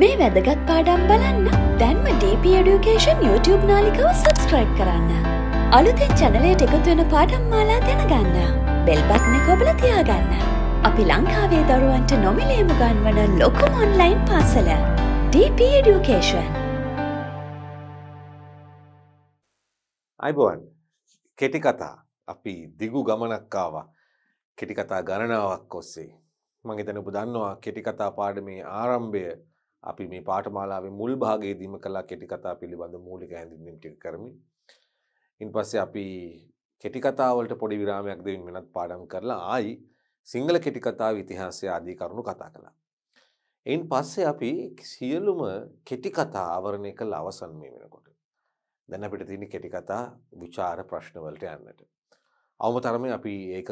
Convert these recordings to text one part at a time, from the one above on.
මේ වැදගත් පාඩම් බලන්න දැන්ම DP Education YouTube නාලිකව සබස්ක්‍රයිබ් කරන්න. අලුතෙන් චැනලයට එකතුවෙන පාඩම් මාලා දැනගන්න. බෙල්බත්න කොබල තියාගන්න. අපි ලංකාවේ දරුවන්ට නොමිලේම ගන්වන ලොකුම ඔන්ලයින් පාසල. DP Education. අයිබෝන් කෙටි කතා අපි දිගු ගමනක්කාවා කෙටිකතා ගණනාවක් ඔස්සේ. මගේ තැනපු දන්නවා කෙටිකතා පාඩමේ ආරම්භය අපි මේ පාඨමාලාවේ මුල් භාගයේදීම කළා කෙටි කතා පිළිබඳ මූලික හැඳින්වීම් ටික කරමින් ඉන්පස්සේ අපි කෙටි කතා වලට පොඩි විරාමයක් දෙමින් වෙනත් පාඩම් කරලා ආයි සිංහල කෙටි කතාවේ ඉතිහාසය ආදී කරුණු කතා කළා. එයින් පස්සේ අපි සියලුම කෙටි කතා ආවරණය කළ අවසන් මේ වෙනකොට. දැන් අපිට තියෙන කෙටි කතා විචාර ප්‍රශ්න වලට යන්නට. අවම තරමේ අපි ඒකක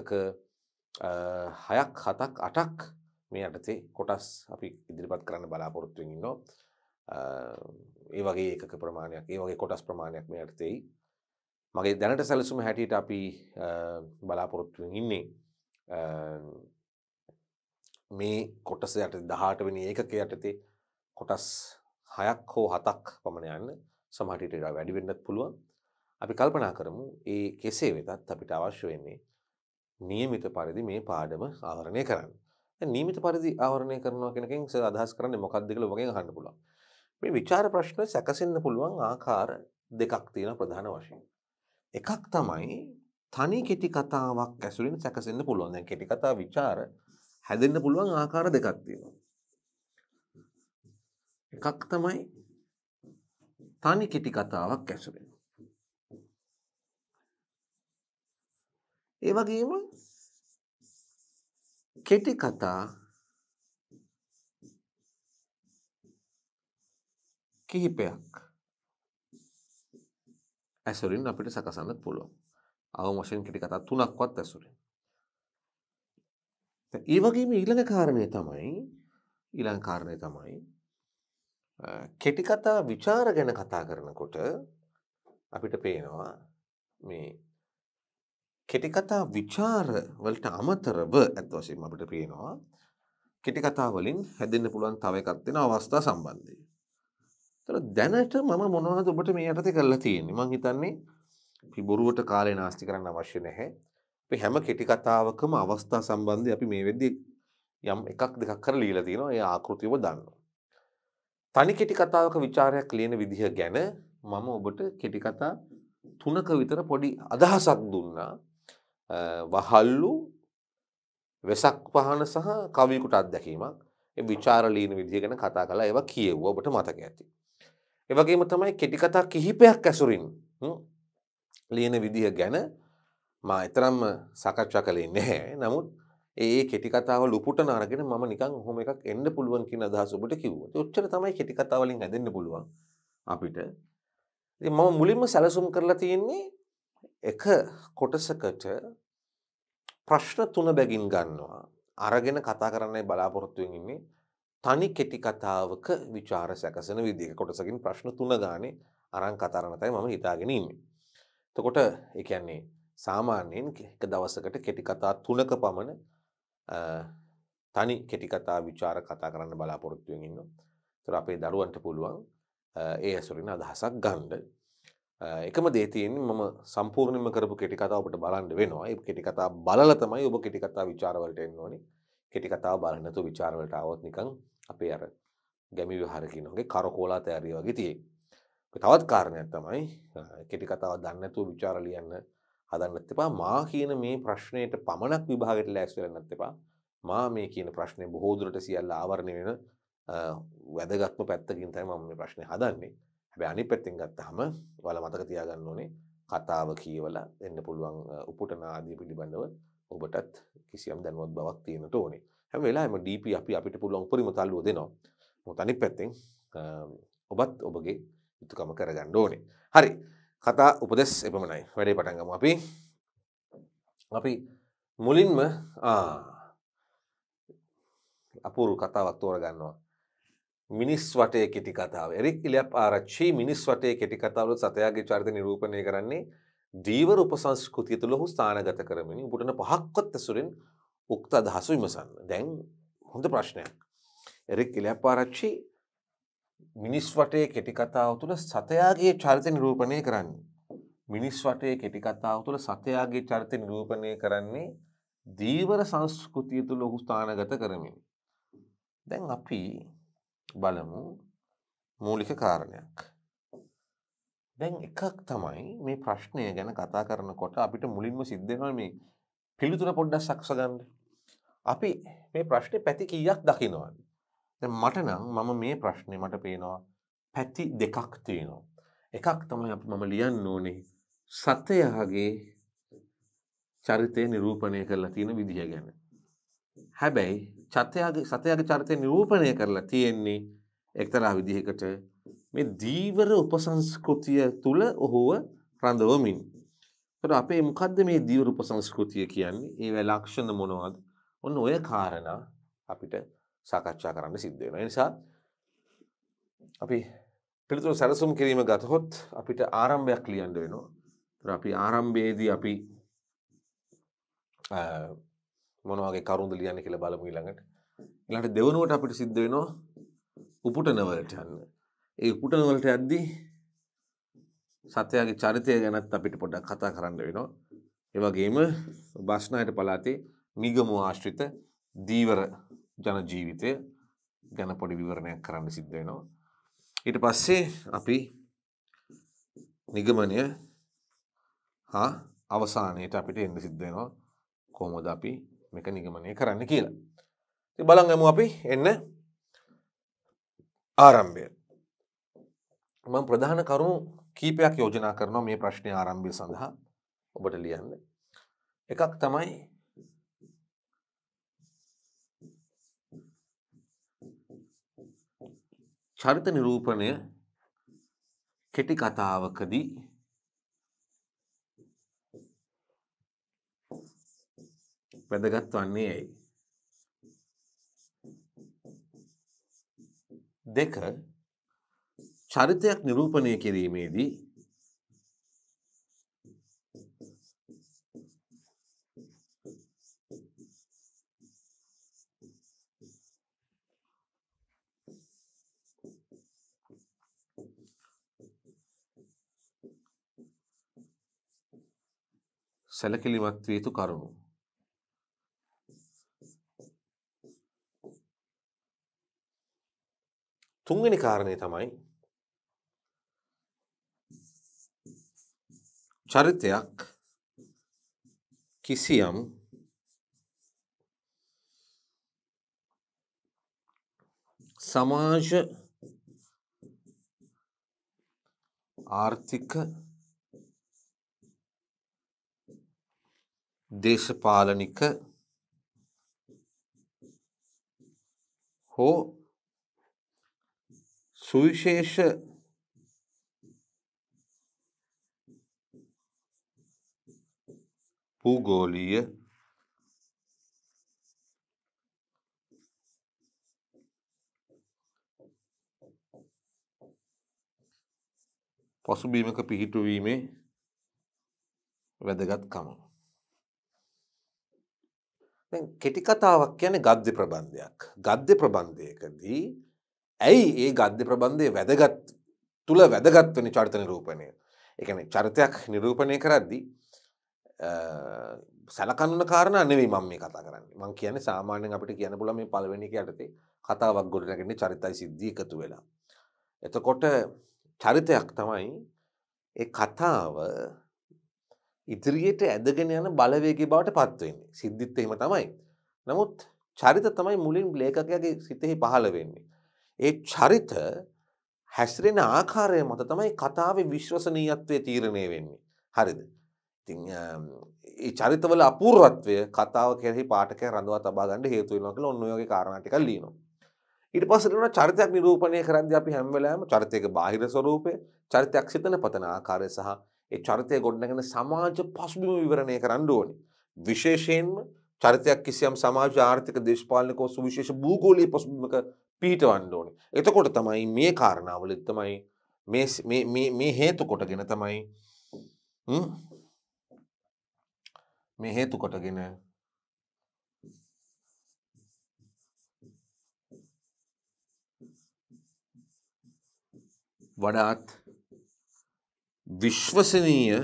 6ක් 7ක් 8ක් මේ යටතේ කොටස් අපි ඉදිරිපත් කරන්න බලාපොරොත්තු වෙනවා. ඒ වගේ ඒකක ප්‍රමාණයක්, ඒ වගේ කොටස් ප්‍රමාණයක් මේ යටතේයි. මගේ දැනට සැලසුම හැටියට අපි බලාපොරොත්තු ඉන්නේ මේ කොටස යටතේ 18 වෙනි ඒකක යටතේ කොටස් 6ක් හෝ 7ක් පමණ යන්න සමහරට ඒක වැඩි වෙන්නත් පුළුවන්. අපි කල්පනා කරමු ඒ කෙසේ වෙතත් අපිට අවශ්‍ය වෙන්නේ નિયમિત පරිදි මේ පාඩම ආවරණය කරන්න. නීමිත පරිදි ආවරණය කරනවා කෙනකින් අදහස් කරන්නේ මොකක්ද කියලා වගේ අහන්න පුළුවන්. මේ ਵਿਚාර ප්‍රශ්න සැකසෙන්න පුළුවන් ආකාර දෙකක් තියෙන ප්‍රධාන වශයෙන්. එකක් තමයි තනි කෙටි කතාවක් ඇසුරින් සැකසෙන්න පුළුවන්. දැන් කෙටි කතා ਵਿਚාර හැදෙන්න පුළුවන් ආකාර දෙකක් තියෙනවා. එකක් තමයි තනි කෙටි කතාවක් ඇසුරින්. ඒ වගේම කෙටි කතා කිහිපයක් ඇසුරින් අපිට සකසන්න පුළුවන්. අවම වශයෙන් කෙටි කතා තුනක්වත් ඇසුරින්. ඒ වගේම ඊළඟ කාරණය තමයි ඊළඟ කාරණය තමයි කෙටි කතා ਵਿਚාර ගැන කතා කරනකොට අපිට පේනවා මේ කෙටිකතා විචාර වලට අමතරව ඇත් වශයෙන් අපිට පේනවා කෙටිකතා වලින් හැදෙන්න පුළුවන් තව එකක් වෙන අවස්ථා සම්බන්ධයෙන්. ඒතර දැනට මම මොනවද ඔබට මේ යටතේ කරලා තියෙන්නේ? මම හිතන්නේ අපි බොරුවට කාලේ නාස්ති කරන්න අවශ්‍ය නැහැ. අපි හැම කෙටි කතාවකම අවස්ථා සම්බන්ධයෙන් අපි මේ වෙද්දී යම් එකක් දෙකක් කරලා ලියලා තියෙනවා. ඒ ආකෘතියව දන්නවා. තනි කෙටි කතාවක ਵਿਚාරයක් ලියන විදිහ ගැන මම ඔබට කෙටි කතා තුනක විතර පොඩි අදහසක් දුන්නා. වහල්ලු වෙසක් පහන සහ කවිකුට අත්දැකීමක් ඒ විචාරලීන විදිහ ගැන කතා කළා ඒවා කියෙව්ව ඔබට මතක ඇති. ඒ වගේම තමයි කෙටි කතා කිහිපයක් ඇසුරින් ලියන විදිහ ගැන මා එතරම්ම සාකච්ඡා කළේ නැහැ. නමුත් ඒ කෙටි කතාව ලුපුට නරගෙන මම නිකන් ඔහොම එකක් එන්න පුළුවන් කියන අදහස ඔබට කිව්වා. ඔච්චර තමයි කෙටි කතා වලින් හැදෙන්න පුළුවන් අපිට. ඉතින් මම මුලින්ම සැලසුම් කරලා තියෙන්නේ එක කොටසකට ප්‍රශ්න තුන බැගින් ගන්නවා. අරගෙන කතා කරන්නයි බලාපොරොත්තුවෙන් ඉන්නේ. තනි කෙටි කතාවක ਵਿਚාර සැකසෙන විදිහ කොටසකින් ප්‍රශ්න තුන ගානේ අරන් කතා කරන්න තමයි මම හිතාගෙන ඉන්නේ. එතකොට ඒ කියන්නේ සාමාන්‍යයෙන් එක දවසකට කෙටි කතා තුනක පමණ තනි කෙටි කතා ਵਿਚාර කතා කරන්න බලාපොරොත්තු වෙමින් ඉන්නවා. ඒතර අපේ දරුවන්ට පුළුවන් ඒ ඇසුරින් අදහසක් ගන්න. එකම දේතියෙන් මම සම්පූර්ණම කරපු කෙටිකතා ඔබට බලන්න වෙනවා ඒ කෙටිකතා බලල තමයි ඔබ කෙටිකතා විචාරවලට එන්න ඕනි කෙටිකතා බලන්නතු විචාරවලට આવොත් නිකන් අපේ අර ගැමි විහාර කියනෝගේ කරකෝලා තෑරිය වගේ තියෙයි. තවත් කාරණයක් තමයි කෙටිකතාව දන්නේ නැතුව විචාර ලියන්න හදන්නත් එපා මා කියන මේ ප්‍රශ්නයට පමණක් විභාගයට ලෑස්ති වෙන්නත් එපා මා මේ කියන ප්‍රශ්නේ බොහෝ දුරට සියල්ල ආවරණය වෙන වැදගත්ම පැත්තකින් තමයි මම මේ ප්‍රශ්නේ හදන්නේ. හැබැයි අනිත් පැත්තෙන් ගත්තාම ඔයාලා මතක තියාගන්න ඕනේ කතාව කියවලා එන්න පුළුවන් උපුටන ආදී පිළිබඳව ඔබටත් කිසියම් දැනුවත් බවක් තියෙන්න ඕනේ. හැම වෙලාවෙම DP අපි අපිට පුළුවන් උපරිම තල්ලුව දෙනවා. මොකද අනිත් පැත්තෙන් ඔබත් ඔබගේ යුතුයකම කරගන්න ඕනේ. හරි. කතා උපදෙස් එපමණයි. වැඩේ පටන් ගමු අපි. අපි මුලින්ම ආ අපූර්ව කතාවක් තෝරගන්නවා. මිනිස් වටය කෙටි කතාව එරික් ඉලප් ආරච්චි මිනිස් වටේ කෙටි කතාවල සතයාගේ චරිත නිරූපණය කරන්නේ දීවර උපසංස්කෘතිය තුළ ඔහු ස්ථානගත කරමින් උපුටන පහක්වත් ඇසුරෙන් උක්ත අදහස විමසන්න. දැන් හොඳ ප්‍රශ්නයක්. එරික් ඉලප් ආරච්චි මිනිස් වටේ කෙටි කතාව තුළ සතයාගේ චරිත නිරූපණය කරන්නේ. මිනිස් වටේ කෙටි කතාව තුළ සතයාගේ චරිත නිරූපණය කරන්නේ දීවර සංස්කෘතිය තුළ ඔහු ස්ථානගත කරමින්. දැන් අපි බලමු මූලික කාරණයක්. දැන් එකක් තමයි මේ ප්‍රශ්නය ගැන කතා කරනකොට අපිට මුලින්ම සිද්ධෙනවා මේ පිළිතුර පොඩ්ඩක් සක්සගන්න. අපි මේ ප්‍රශ්නය පැති කීයක් දකිනවාද. මට නම් මම මේ ප්‍රශ්නය මට පේනවා පැති දෙකක් තියෙනවා. එකක් තමයි අප මම ලියන්න ඕනේ සතයහගේ චරිතය නිරූපණය කරලා තියෙන විදිහ ගැන. හැබැයි චතයාගේ සතයාගේ චරිතය නිරූපණය කරලා තියෙන්නේ එක්තරා විදිහකට මේ දීවර උපසංස්කෘතිය තුළ ඔහුව රඳවමින්. තොට අපේ මොකක්ද මේ දීවර උපසංස්කෘතිය කියන්නේ ඒ වැලක්ෂණ මොනවද ඔන්න ඔය කාරණ අපිට සාකච්ඡා කරන්න සිද්ධ වෙන නිසා අපි පිළිතුරු සැලසුම් කිරීම ගතහොත් අපිට ආරම්භයක් ලියන්න වෙනවා. අපි ආරම්භයේදී අපි මොනවගේ කරුන්ද ලියන්න කියලා බලමු ඊළඟට. ඊළඟට දෙවනුවට අපිට සිද්ධ වෙනවා උපුටන වලට යන්න. ඒ උපුටන වලට යද්දී සත්‍යයාගේ චරිතය ගැනත් අපිට පොඩ්ඩක් කතා කරන්න වෙනවා. ඒ වගේම බස්නායට පළාතේ නිගමු ආශ්‍රිත දීවර ජන ජීවිතය ගැන පොඩි විවරණයක් කරන්න සිද්ධ වෙනවා. ඊට පස්සේ අපි නිගමනය හා අවසානයට අපිට එන්න සිද්ධ වෙනවා කොහොමද අපි මේක නිගමනය කරන්න කියලා. ති බලගමු අපි එන්න ආරම්භය. මං ප්‍රධාන කරුණු කීපයක් යෝජනා කරනවා මේ ප්‍රශ්නය ආරම්භය සඳහා ඔබට ලියන්න. එකක් තමයි චරිත නිරූපණය කෙටි කතාවකදී වැදගත් වන්නේ ඇයි. දෙක චරිතයක් නිරූපණය කිරීමේදී සැලකිලිමත් විය යුතු කරුණු තුන්වෙනි කාරණය තමයි චරිතයක් කිසියම් සමාජ ආර්ථික දේශපාලනික හෝ සුවිශේෂ පූගෝලීය පසුබීමක පිහිටුවීමේ වැදගත්කම. කෙටි කතාවක් කියන ගද්‍ය ප්‍රබන්ධයක්. ගද්‍ය ප්‍රබන්ධයකදී ඇයි ඒ ගද්‍ය ප්‍රබන්ධය වැදගත් තුළ වැදගත්වන චරිත නිරූපණය එකන චරිතයක් නිරූපණය කරද්දි සැලකන්න කාරණ නෙවේ මම මේ කතා කරන්න මං කියන සාමාන්‍යෙන් අපිට කියන පුල මේ පලවෙනික යටතේ කතාවක් ගොඩනගෙන චරිතයි සිද්ධිය එකතු වෙලා. එතකොට චරිතයක් තමයි කතාව ඉදිරියට ඇදගෙන යන බලවේගේ බවට පත්වවෙන්නේ සිද්ධිත් එහෙම තමයි. නමුත් චරිත තමයි මුලින් බ්ලේකකයාගේ සිතෙහි පහළ වෙන්නේ ඒ චරිත හැසිරෙන ආකාරය මත තමයි කතාවේ විශ්වසනීයත්වය තීරණය වෙන්නේ. හරිද. ඉතිං ඒ චරිතවල අපූර්වත්වය කතාව කෙරෙහි පාටක රඳවා තබාගන්න හේතුවෙනවා කියලා ඔන්න ඔයගේ කාරණා ටිකක් ලියනවා. ඊට පස්සේ තියෙනවා චරිතයක් නිරූපණය කරද්දී අපි හැම වෙලාවෙම චරිතයක බාහිර ස්වરૂපය, චරිතයක් සිතන පතන ආකාරය සහ ඒ චරිතය ගොඩනගෙන සමාජ පසුබිම විවරණය කරන්න ඕනේ. විශේෂයෙන්ම චරිතයක් කිසියම් සමාජ ආර්ථික දේශපාලනික සුවිශේෂ භූගෝලීය පසුබිමක පීටවන්න ඕනි. එතකොට තමයි මේ කාරණාවලින් තමයි මේ හේතු කොටගෙන තමයි මේ හේතු කොටගෙන වඩාත් විශ්වසනීය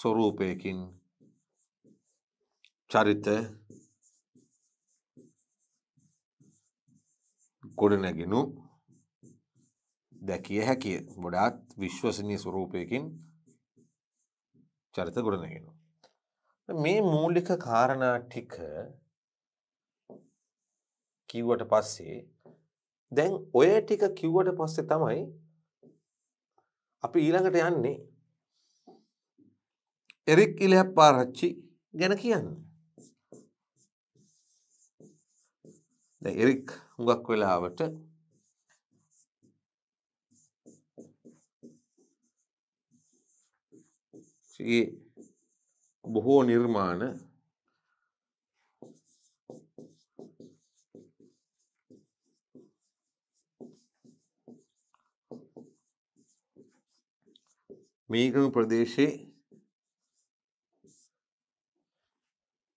ස්වරූපයකින් චරිත ගොඩනැගෙනු දැකිය හැකිය ගොඩාත් විශ්වසනය ස්වරූපයකින් චරිත ගොඩනැගෙනු. මේ මූලික කාරණා ටික කිව්වට පස්සේ දැන් ඔය ටික කිව්වට පස්සේ තමයි අපි ඊළඟට යන්නේ එරික් ඉලහප්පාරච්චි ගැන කියන්නේ. එරික් හුඟක් වෙලාවට බොහෝ නිර්මාණ මීගම ප්‍රදේශයේ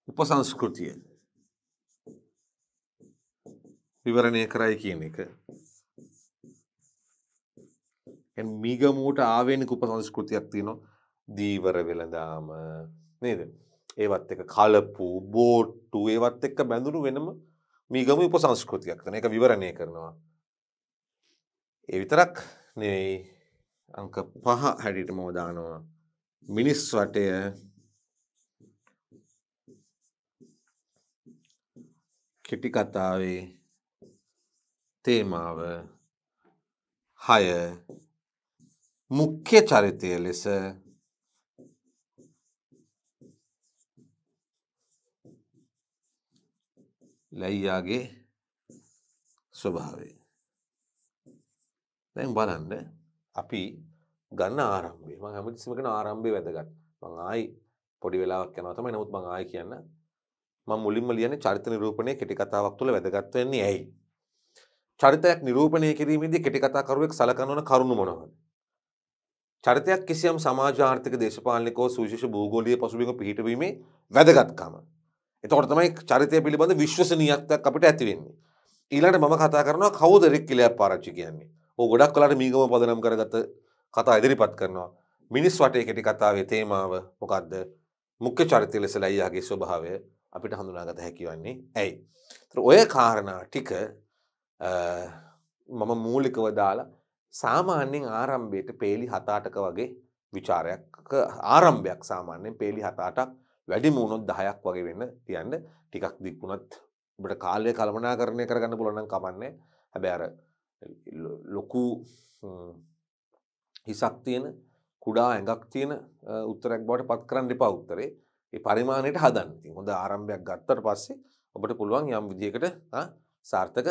උපසංස්කෘතියෙන් විවරණය කරයි කියන එක. මීගමූට ආවේනික උපසංස්කෘතියක් තියෙනවා දීවර වෙළඳාම නේද? ඒවත් එක කලපු බෝට්ටු ඒවත් එක්ක බැඳුණු වෙනම මීගම උපසංස්කෘතියක් තියෙන එක විවරණය කරනවා. ඒ විතරක් නෙවෙයි අංක 5 හැඩයට මම දානවා මිනිස් වටය කෙටි කතාවේ තේමාව හය මුඛ්‍ය චරිතය ලෙස ලැයියාගේ ස්වභාවය දැන් බලන්න අපි ගන්න ආරම්භය මම හැමතිස්සෙම කරන ආරම්භය වැදගත් මම ආයි පොඩි වෙලාවක් යනවා තමයි නමුත් මම ආයි කියන්න මම මුලින්ම ලියන්නේ චරිත නිරූපණයේ කෙටි කතාවක් තුළ වැදගත් වෙන්නේ ඇයි චරිතයක් නිරූපණය කිරීමේදී කෙටි කතාකරුවෙක් සලකනවන කරුණු මොනවද? චරිතයක් කිසියම් සමාජ ආර්ථික දේශපාලනිකව සුවිශේෂ භූගෝලීය පසුබිම පිහිටවීමේ වැදගත්කම. එතකොට තමයි චරිතය පිළිබඳ විශ්වසනීයත්වයක් අපිට ඇති වෙන්නේ. ඊළඟට මම කතා කරනවා කවුද රෙක් කිලයක් පාරච්චි කියන්නේ. ඕ ගොඩක් වෙලාට මීගම පදනම් කරගත්ත කතා ඉදිරිපත් කරනවා. මිනිස් වටේ කෙටි කතාවේ තේමාව මොකක්ද? මුඛ්‍ය චරිතය ලෙස ලයියාගේ ස්වභාවය අපිට හඳුනාගත හැකි වන්නේ ඇයි? ඒතර ඔය කාරණා ටික මම මූලිකව දාලා සාමාන්‍යයෙන් ආරම්භයට පේලි හතාටක වගේ විචාරයක් ආරම්භයක් සාමාන්‍යයෙන් පේලි හතාටක් වැඩි මුණොත් දහයක් වගේ වෙන්න තියන්න ටිකක් දික්ුණත් ඔබට කාලය කළමනා කරණය කරගන්න පුළොනම් කමන්නේ හැබැ අර ලොකු හිසක් තියෙන කුඩා ඇඟක් තියෙන උත්තරක් බවට පත් කරන්න එපා උත්තරේ ඒ පරිමාණයට හදන්න ඉතින් හොඳ ආරම්භයක් ගත්තට පස්සේ ඔබට පුළුවන් යම් විදිහකට සාර්ථක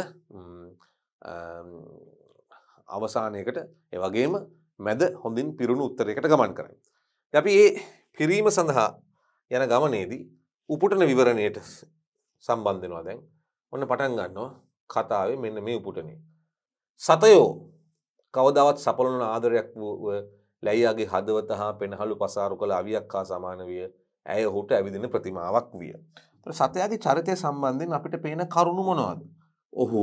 අවසානයකට එවගේම මැද හොඳින් පිරුණු උත්තරයකට ගමන් කරයි. අපි ඒ පිරීම සඳහා යන ගමනේදී උපුටන විවරණයට සම්බන්ධෙනවා දැන් ඔන්න පටන් ගන්නවා කතාවේ මෙන්න මේ උපුටනේ. සතයෝ කවදවත් සපලන ආදරයක් වූ ලැයියාගේ හදවත හා පෙනහළු පසාරු කළ අවියක් හා සමාන විය ඇය හුට ඇවිදින ප්‍රතිමාවක් විය. සතයාගේ චරිතය සම්බන්ධයෙන් අපිට පේන කරුණු මොනවද. ඔහු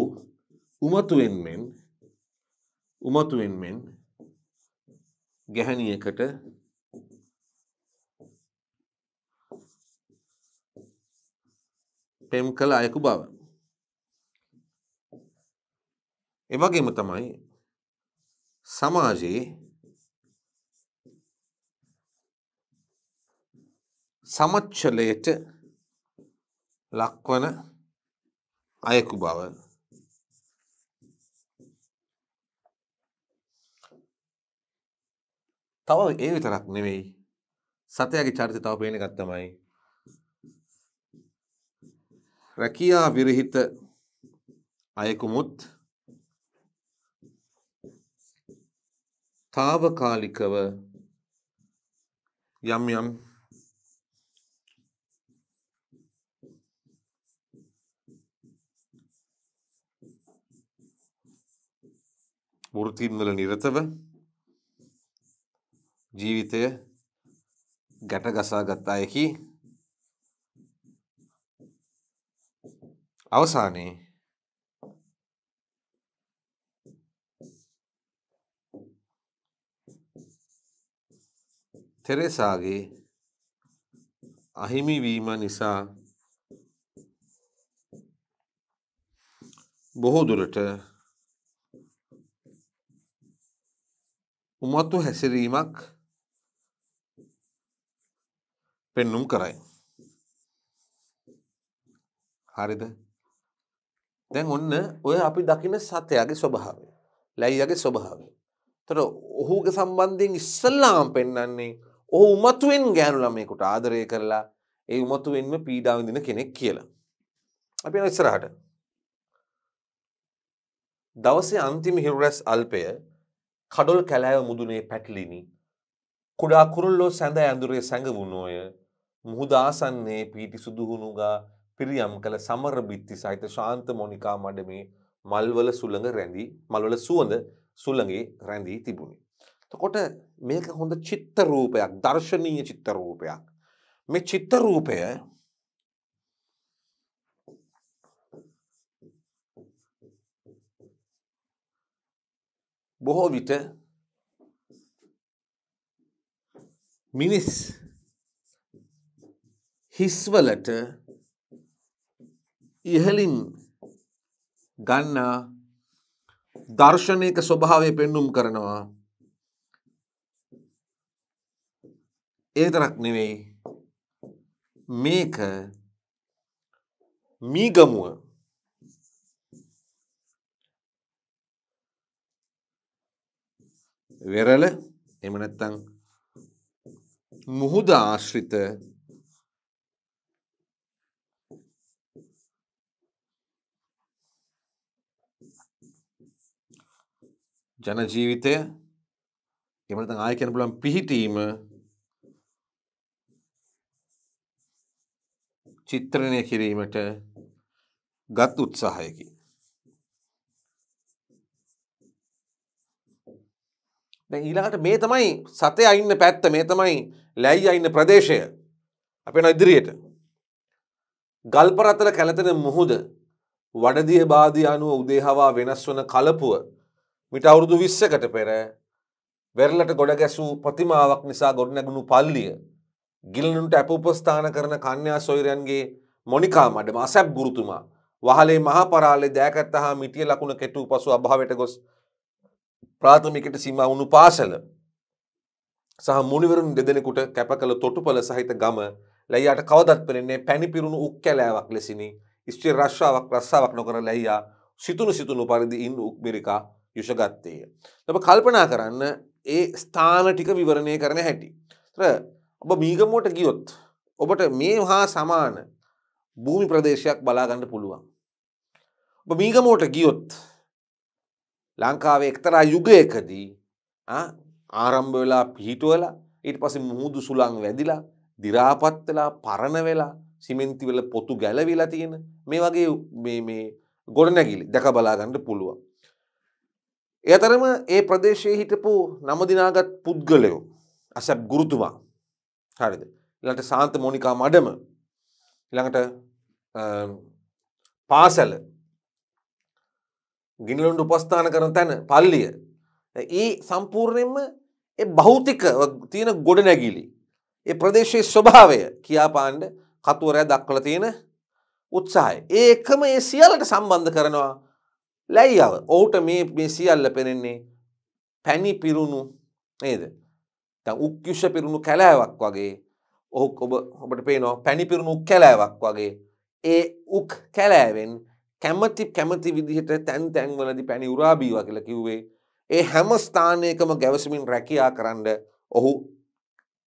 උමතුවෙන් මෙන් උමතුවෙන් මෙන් ගැහැනියකට පෙම් කළ අයකු බව. එවගේම තමයි සමාජයේ සමච්චලයට ලක්වන අයෙකු බව තව ඒ විතරක් නෙවෙයි සතයාගේ චරිතය තව පේන එකක් තමයි රැකියා විරහිත අයකුමුත් తాවකාලිකව යම් යම් වෘතින්වල නිරතව ජීවිතය ගැටගසා ගත් අයකි අවසානයේ තෙරෙසාගේ අහිමිවීම නිසා බොහෝ දුරට උමතු හැසිරීමක් පෙන්නුම් කරයි. හරිද දැන් ඔන්න ඔය අපි දකින සතයාගේ ස්වභාවය ලැයියගේ ස්වභාවය. තොට ඔහුගේ සම්බන්ධයෙන් ඉස්සල්ලාම් පෙන්නන්නේ ඔහු උමතුවෙන් ගෑනු ළමයකුට ආදරය කරලා ඒ උමතුවෙන්ම පීඩාවිඳන කෙනෙක් කියලා. අපි ඉස්සරහට. දවසේ අන්තිම හිරුරැස් අල්පය කඩොල් කැලෑව මුදුනේ පැටලිනි. කුඩා කුරුල්ලෝ සැඳ ඇඳුරේ සැඟවුණෝය. මුහුද ආසන්නේ පීටි සුදුහුණුගා පිරියම් කළ සමර බිත්ති සහිත ශාන්ත මොනිකා මඩමේ මල්වල සුළඟ රැඳී මල්වල සුවඳ සුළඟේ රැඳී තිබුණි. තකොට මේක හොඳ චිත්ත රූපයක් දර්ශනීය චිත්ත රූපයක්. මේ චිත්ත රූපය බොහෝ විට මිනිස් හිස්වලට ඉහලින් ගන්නා දර්ශනයක ස්වභාවය පෙන්නුම් කරනවා ඒතරක් නෙවෙයි මේක මීගමුව වෙරළ එම නැත්තං මුහුද ආශ්‍රිත ජන ජීවිතය එම නැත්නම් ආය කියන පුළුවන් පිහිටීම චිත්‍රණය කිරීමට ගත් උත්සාහයකි දැ ඊළඟට මේ තමයි සතය අයින්න පැත්ත මේ තමයි ලැයි අයින්න ප්‍රදේශය අපේ නොඉදිරියට. ගල්පර අතර කැලතෙන මුහුද වඩදිය බාධය අනුව උදේහවා වෙනස් වන කලපුුව මිට අවුරුදු විස්සකට පෙර වෙරලට ගොඩ ගැසූ ප්‍රතිමාවක් නිසා ගොඩනැගුණු පල්ලිය ගිලනුට ඇප උපස්ථාන කරන කන්‍යා සොයිරයන්ගේ මොනිකා මඩම අසැබ් ගුරුතුමා වහලේ මහා පරාලේ දෑකත්ත හා මිටිය ලකුණ කෙටූ පසු අභාවට ගොස් ප්‍රාථමිකට සීම වුණු පාසල සහ මුනිවරුන් දෙදෙනෙකුට කැප කළ තොටුපල සහිත ගම ලැයියාට කවදත් පෙනෙන්නේ පැණිපිරුණු උක් කැලෑවක් ලෙසිනි ස්ත්‍රී රශ්ාවක් රස්සාවක් නොකර ලැයියා සිතුනු සිතුනු පරිදි ඉන් උක්මිරිකා යුෂගත්තේය. ලබ කල්පනා කරන්න ඒ ස්ථාන ටික විවරණය කරන හැටි. ඔබ මීගමෝට ගියොත් ඔබට මේ හා සමාන භූමි ප්‍රදේශයක් බලාගන්න පුළුවන්. ඔබ මීගමෝට ගියොත් ලංකාවේ එක්තරා යුගයකදී ආරම්භ වෙලා පිහිටුවල ඊට පස්සේ මුහුදු සුළං වැදිලා දිරාපත් වෙලා පරණ වෙලා සිමෙන්ති වල පොතු ගැලවිලා තියෙන මේ වගේ මේ මේ ගොඩනැගිලි දැක බලා ගන්න පුළුවන්. ඒ අතරම ඒ ප්‍රදේශයේ හිටපු නම දිනාගත් පුද්ගලයෝ අසබ් ගුරුතුමා හරිද ඊළඟට සාන්ත මොනිකා මඩම ඊළඟට පාසල ගිනිලොන්ඩ උපස්ථාන කරන තැන පල්ලිය. ඒ සම්පූර්ණයෙන්ම භෞතික තියෙන ගොඩ නැගිලි. ඒ ප්‍රදේශයේ ස්වභාවය කියාපාණ්ඩ කතුවරය දක්වල තියෙන උත්සාහය. ඒකම ඒ සියලට සම්බන්ධ කරනවා ලැයිාව ඔවුට මේ මේ සියල්ල පෙනෙන්නේ පැණි පිරුණු නේද. උක්යුෂ පිරුණු කැලෑවක් වගේ ඔහු ඔබ ඔබට පේනවා පැණි පිරුණු කැලෑවක් වගේ ඒ උක් කැලෑවෙන් කැමති කැමති විදිහට තැන් තැන්වලදි පැණි උරාබීවා කියලා කිව්වේ ඒ හැම ස්ථානයකම ගැවසමින් රැකියා කරන්න ඔහු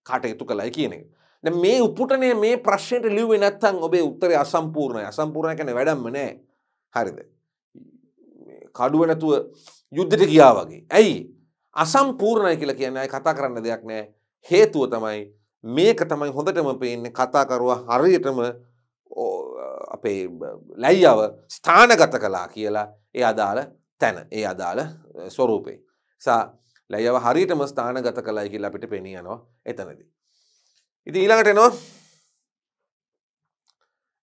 කටයුතු කළයි කියන එක. දැන් මේ උපුටනය මේ ප්‍රශ්නයට ලිව්වේ නැත්නම් ඔබේ උත්තරය අසම්පූර්ණයි. අසම්පූර්ණ කියන්නේ වැඩක්ම නැහැ. හරිද? කඩුව නැතුව යුද්ධෙට ගියා වගේ. ඇයි? අසම්පූර්ණයි කියලා කියන්නේ කතා කරන්න දෙයක් නැහැ. හේතුව තමයි මේක තමයි හොඳටම පේන්නේ කතාකරුවා හරියටම අපේ ලැයියාව ස්ථානගත කලා කියලා ඒ අදාළ තැන ඒ අදාළ ස්වරූපේ. සා ලැයව හරිටම ස්ථානගත කලායි කියලා අපිට පෙනියනවා එතනදී. ඉති ඊළඟට එනවා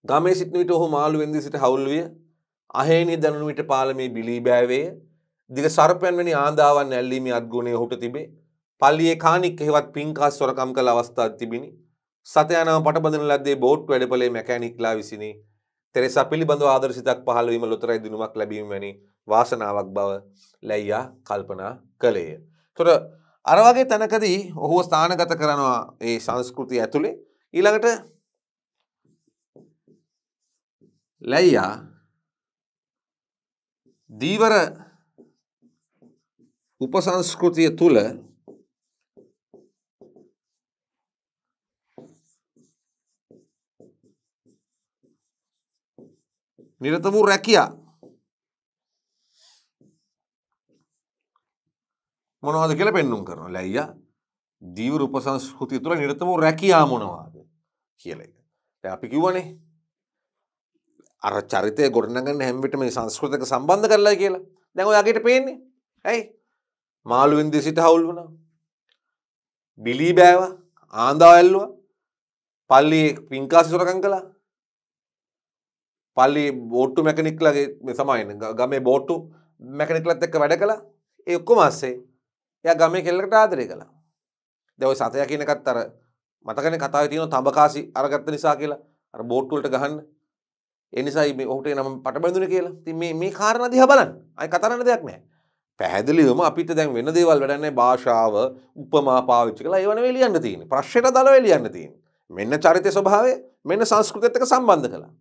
ගමේ සිටිනවිට ඔහු මාළුවෙන්දී සිට හවුල්විය අහේනි දැනුවිට පාලමේ බිලී බෑවේ දිග සර්පයන් වැනි ආදාවන් ඇල්ලීමේ අත්ගුණය ඔහුට තිබේ පල්ලියේ කානික් එහෙවත් පින්කාස් සොරකම් කළ අවස්ථාත් තිබිණි සතයනාව පටබඳන ලද්දේ බෝට් වැඩපලේ මැකෑනික්ලා විසිනි තෙරෙසා පිළිබඳව ආදර්ශිතක් පහළවීම ලොතරයි දිනුමක් ලැබීම වැනි වාසනාවක් බව ලැයියා කල්පනා කළේය. තොර අරවගේ තැනකදී ඔහුව ස්ථානගත කරනවා ඒ සංස්කෘතිය ඇතුළේ ඊළඟට ලැයියා දීවර උපසංස්කෘතිය තුළ නිරත වූ රැකියා මොනවද කියලා පෙන්නුම් කරනවා. ලැයියා දීවර උපසංස්කෘතිය තුළ නිරත වූ රැකියා මොනවාද කියලා එක. දැන් අපි කිව්වනේ අර චරිතය ගොඩනගන්න හැම විටම මේ සංස්කෘතික සම්බන්ධ කරලා කියලා. දැන් ඔයාගෙට පේන්නේ. ඇයි? මාළුවෙන් දෙසිට හවුල් වුණා. බිලී බෑවා, ආන්දා ඇල්ලුවා. පල්ලියේ පින්කාසි සොරකම් කළා. පල්ලි බෝට්ටු මැකනික්ලගේ සමයින ගමේ බෝට්ටු මැකනික්ලත් එක්ක වැඩ කළ එක්කො මස්සේ එය ගමේ කෙල්ලකට ආදරය කළා දෙව සතය කියනකත් අර මතකන කතාව තියෙන තඹකාසි අරගත්ත නිසා කියලා අර බෝට්ටුවලට ගහන්න එනිසයි මේ ඔහුට නම පටබැඳුන කියලා ති මේ මේ කාරණ දිහ බලන් අයි කතරන්න දෙයක් නෑ පැහැදිලිවම අපිට දැන් වෙන දේවල් වැඩන්නේ භාෂාව උපමා පාවිච්චි කළා ඒවන එලියන්න තියෙන ප්‍රශ්යට දලව එලියන්න තියෙන මෙන්න චරිතය ස්වභාවය මෙන්න සංස්කෘතත් එක්ක සම්බන්ධ කළා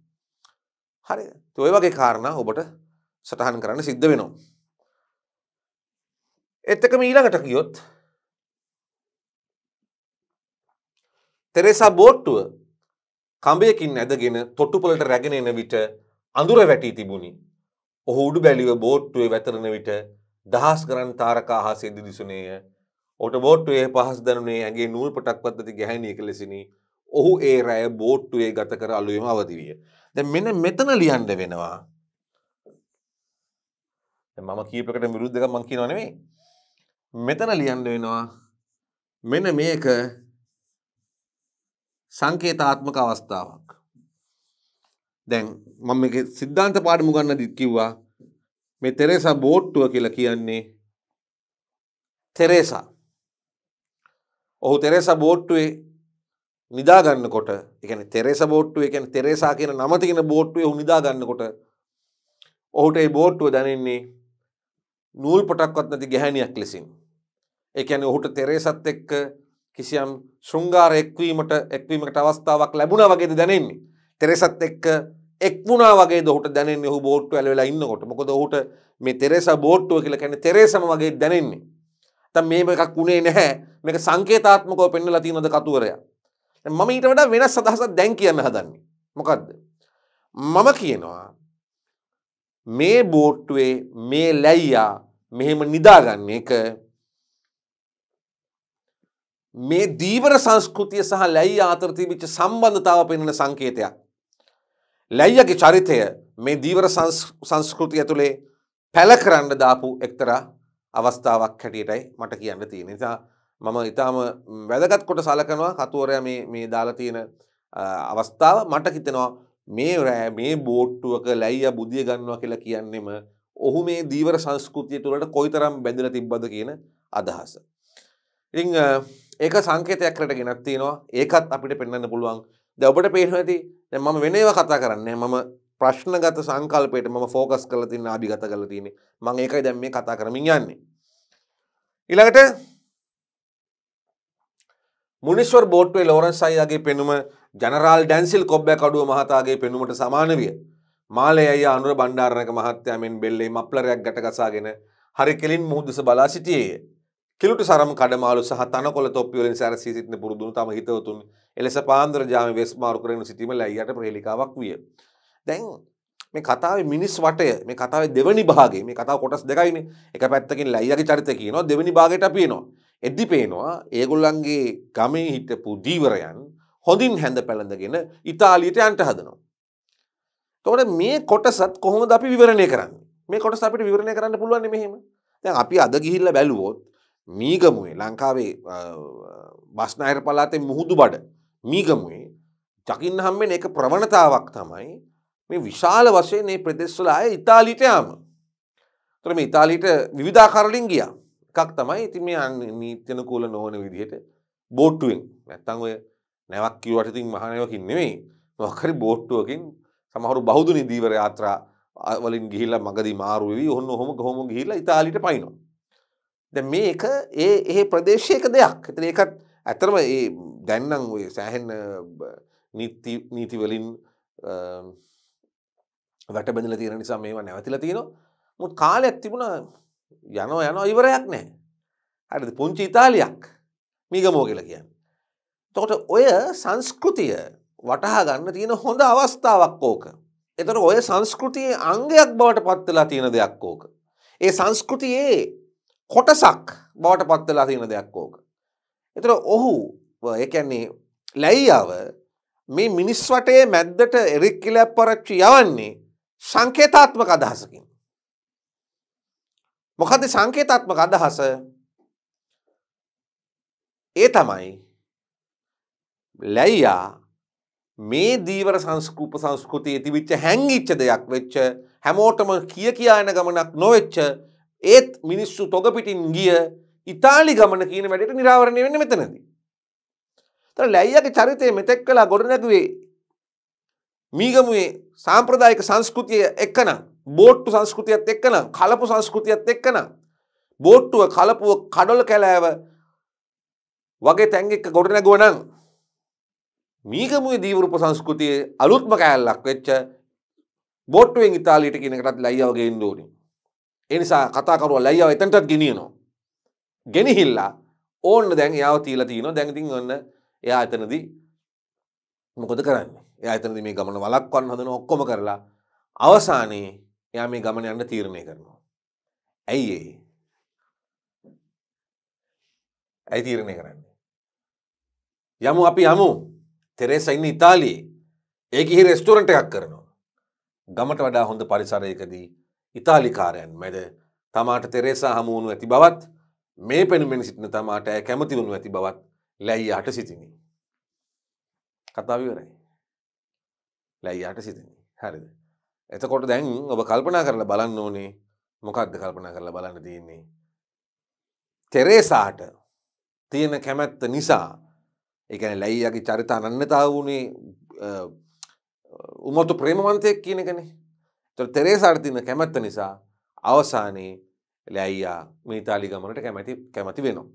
හරි ඔය වගේ කාරණා ඔබට සටහන් කරන්න සිද්ධ වෙනවා. එත්තකම ඊළඟට ගියොත් තෙරෙසා බෝට්ටුව කඹයකින් ඇදගෙන තොට්ටුපලට රැගෙන එන විට අඳුර වැටී තිබුණි. ඔහු උඩු බැලිව බෝට්ටුවේ වැතරන විට දහස් ගණන් තාරකා හා සෙදි දිසුනේය. ඔට බෝට්ටුවේ පහස් දැනුනේ ඇගේ නූල් පටක් පද්ධති ගැහැණියක ලෙසිනි. ඔහු ඒ රැය බෝට්ටුවේ ගත කර අලුයම අවදි විය. දැන් මෙන්න මෙතන ලියන්න වෙනවා. දැන් මම කීපයකට විරුද්ධ එකක් මම කියනවා නෙමෙයි. මෙතන ලියන්න වෙනවා. මෙන්න මේක සංකේතාත්මක අවස්ථාවක්. දැන් මම මේක සිද්ධාන්ත පාඩම ගන්නදිත් කිව්වා මේ තෙරේසා බෝට්ටුව කියලා කියන්නේ තෙරේසා. ඔහු තෙරේසා බෝට්ටුවේ නිදාගන්නකොට එකන තෙරෙස බෝට්ටුව එකන තෙරෙසා කියන නමතිගෙන බෝට්ටුව හු නිදාගන්නකොට ඔහුට ඒ බෝට්ටුව දැනෙන්නේ නූල් පොටක්වත් නැති ගැහැණියක් ලෙසින්. එකන ඔහුට තෙරේසත් එක්ක කිසියම් ශෘංගාර එක්වීමට එක්වීමට අවස්ථාවක් ලැබුණ වගේද දැනෙන්නේ. තෙරෙසත් එක්ක එක්මුණා වගේ දොට දැනෙන්නේ හු බෝට්ටු ඇලවෙලා ඉන්නකොට මොකද ඔහුට මේ තෙරෙස බෝට්ටුව කියලා කැන තෙරේසම වගේ දැනෙන්නේ. තම් මේම එකක් වුණේ නැහැ මේක සංකේතාත්මකව පෙන්නලා තියෙනද කතුවරයා මම ඊට වඩා වෙනස් සදහසක් දැන් කියන්න හදන්නේ. මොකක්ද. මම කියනවා මේ බෝට්ටුවේ මේ ලැයියා මෙහෙම නිදාගන්න එක මේ දීවර සංස්කෘතිය සහ ලැයි ආතර තිබිච්ච සම්බන්ධතාව පෙන්වන සංකේතයක්. ලැයියගේ චරිතය මේ දීවර සංස්කෘතිය ඇතුළේ පැල කරන්න දාපු එක්තරා අවස්ථාවක් හැටියටයි මට කියන්න තියෙන නිසා මම ඉතාම වැදගත් කොට සලකනවා කතුවරය මේ දාලතියන අවස්ථාව මට හිතෙනවා මේ රෑ මේ බෝට්ටුවක ලැයිය බුදිය ගන්නවා කියලා කියන්නෙම ඔහු මේ දීවර සංස්කෘතිය තුළට කොයිතරම් බැඳල තිබ්බද කියන අදහස. ඉං ඒක සංකේතයක්කට ගෙනත්තිනවා ඒකත් අපිට පෙන්න්න පුළුවන් ද ඔබට පේන ඇති මම වෙනව කතා කරන්නේ මම ප්‍රශ්නගත සංකල්පයට මම ෆෝකස් කල තින්න අභිගත කල තියනෙ මං ඒකයි දැම් මේ කතා කරමින් යන්නේ. ඉළඟට මුනිශ්වර් බෝට්ටුවේ ලෝරන්ස් අයියාගේ පෙනුම ජනරාල් ඩැන්සිල් කොබ්බෑ කඩුව මහතාගේ පෙනුමට සමාන විය. මාලේ අයියා අනුර බණ්ඩාරණක මහත්තයා මෙන් බෙල්ලේ මප්ලරයක් ගැටගසාගෙන හරි කෙලින් මුහුදුස බලා සිටියේය. කිලුට සරම් කඩමාළු සහ තනකොළ තොප්පි වලින් සැරසී සිටින පුරුදුණු තම හිතවතුන් එලෙස පාන්දර ජාම වෙස් මාරු කරගෙන සිටීම ලැයියට ප්‍රේලිකාවක් විය. දැන් මේ කතාවේ මිනිස් වටය මේ කතාවේ දෙවනි භාගයේ මේ කතාව කොටස් දෙකයිනේ. එක පැත්තකින් ලැයියාගේ චරිතය කියනවා දෙවනි භාගයට අපි එනවා. එද්දි පේනවා ඒගොල්ලන්ගේ ගමේ හිටපු දීවරයන් හොඳින් හැඳ පැළඳගෙන ඉතාලියට යන්ට හදනවා. තොට මේ කොටසත් කොහොමද අපි විවරණය කරන්න මේ කොටස අපිට විවරණය කරන්න පුළුවන් මෙහෙම දැන් අපි අද ගිහිල්ල බැලුවොත් මීගමුවේ ලංකාවේ බස්නායර පලාතේ මුහුදු බඩ මීගමුවේ චකින් හම්මෙන් එක ප්‍රවණතාවක් තමයි මේ විශාල වශයෙන් මේ ප්‍රදේශවල අය ඉතාලිට යාම. තොර මේ ඉතාලිට විවිධාකාරලින් ගියා එකක් තමයි ඉති මේ අන්න නීත්‍යන කූල නොහන විදිහට බෝට්ටුවෙන් නැත්තං ඔය නැවක් කිවටතින් මහනයවකින් නෙවෙයි නොකරි බෝට්ටුවකින් සමහරු බෞද්ධ නිදීවර යාත්‍රා වලින් ගිහිල්ලා මගදි මාරුවවී ඔන්න හොම හොම ගිහිල්ලා ඉතාලිට පයිනවා. ද මේක ඒ ඒ ප්‍රදේශයක දෙයක් එත ඒකත් ඇතරම ඒ දැන්නම් ඔය සෑහෙන් නීතිවලින් වැට බඳල තියෙන නිසා මේවා නැවතිල තියෙනවා මුත් කාලයක් තිබුණා යනෝ යනෝ ඉවරයක් නෑ හරිද පුංචි ඉතාලියක් මිගමෝ කියලා කියන්න. තොකට ඔය සංස්කෘතිය වටහා ගන්න තියෙන හොඳ අවස්ථාවක් ඕෝක. එතට ඔය සංස්කෘතියේ අංගයක් බවට පත්වෙලා තියෙන දෙයක් ඕෝක. ඒ සංස්කෘතියේ කොටසක් බවට පත්වෙලා තියෙන දෙයක් ඕෝක. එතට ඔහු එකන්නේ ලැයියාව මේ මිනිස් වටේ මැද්දට එරික්කිලැප්පරච්චි යවන්නේ සංකේතාත්මක අදහසකින්. මොකද සංකේතාත්මක අදහස ඒ තමයි ලැයියා මේ දීවර සංස්කූප සංස්කෘතිය තිබිච්ච හැංගිච්ච දෙයක් වෙච්ච හැමෝටම කිය කියා යන ගමනක් නොවෙච්ච ඒත් මිනිස්සු තොගපිටින් ගිය ඉතාලි ගමන කියන වැඩට නිරාවරණය වෙන්න මෙතනදී. තර ලැයියගේ චරිතය මෙතෙක් කලා ගොඩනැගුවේ මීගමුවේ සාම්ප්‍රදායික සංස්කෘතිය එක්කනම් බෝට්ටු සංස්කෘතියත් එක්කන කලපු සංස්කෘතියත් එක්කන බෝට්ටුව කලපුුව කඩොල කැලෑව වගේ තැන්ගෙක් ගොඩනැගුවනං මීගමුයි දීවරුප සංස්කෘතිය අලුත්ම කෑල්ලක් වෙච්ච බෝට්ටුවෙන් ඉතාලීට කෙනකටත් ලයියාවගේ ඉන්දෝනි එනිසා කතාකරුව ලයියාව එතන්ටත් ගෙනියනවා ගෙනහිල්ලා ඕන්න දැන් යාව තීල තියන දැඟතින් ඔන්න එයා එතනදී මොකද කරන්න එයා එතනද මේ ගමන වලක් වන්න හදන ඔක්කොම කරලා අවසානයේ එයා මේ ගමන යන්න තීරණය කරනවා. ඇයි ඒ? ඇයි තීරණය කරන්නේ? යමු අපි යමු. තෙරේසා ඉන්නේ ඉතාලියේ. ඒක හි රෙස්ටෝරන්ට් එකක් කරනවා. ගමට වඩා හොඳ පරිසරයකදී ඉතාලිකාරයන් මැද තමාට තෙරේසා හමු වුණු ඇති බවත් මේ පෙනුමෙන් සිටින තමාට ඇය කැමති වුණු ඇති බවත් ලැයි යට සිටිනි. කතාව ඉවරයි. ලැයි යට සිටිනි. හරිද? එතකොට දැන් ඔබ කල්පනා කරලා බලන්න ඕනේ මොකක්ද කල්පනා කරලා බලන්න තියෙන්නේ. තෙරේසාට තියෙන කැමැත්ත නිසා එකන ලැයිගේ චරිත අනන්නතාව වුණේ උමතු ප්‍රේමවන්තයක් කියනකන තො තෙරේසාර්තින කැමැත්ත නිසා අවසානයේ ලැයියා මේ තාලිගමනට කැමැති කැමති වෙනවා.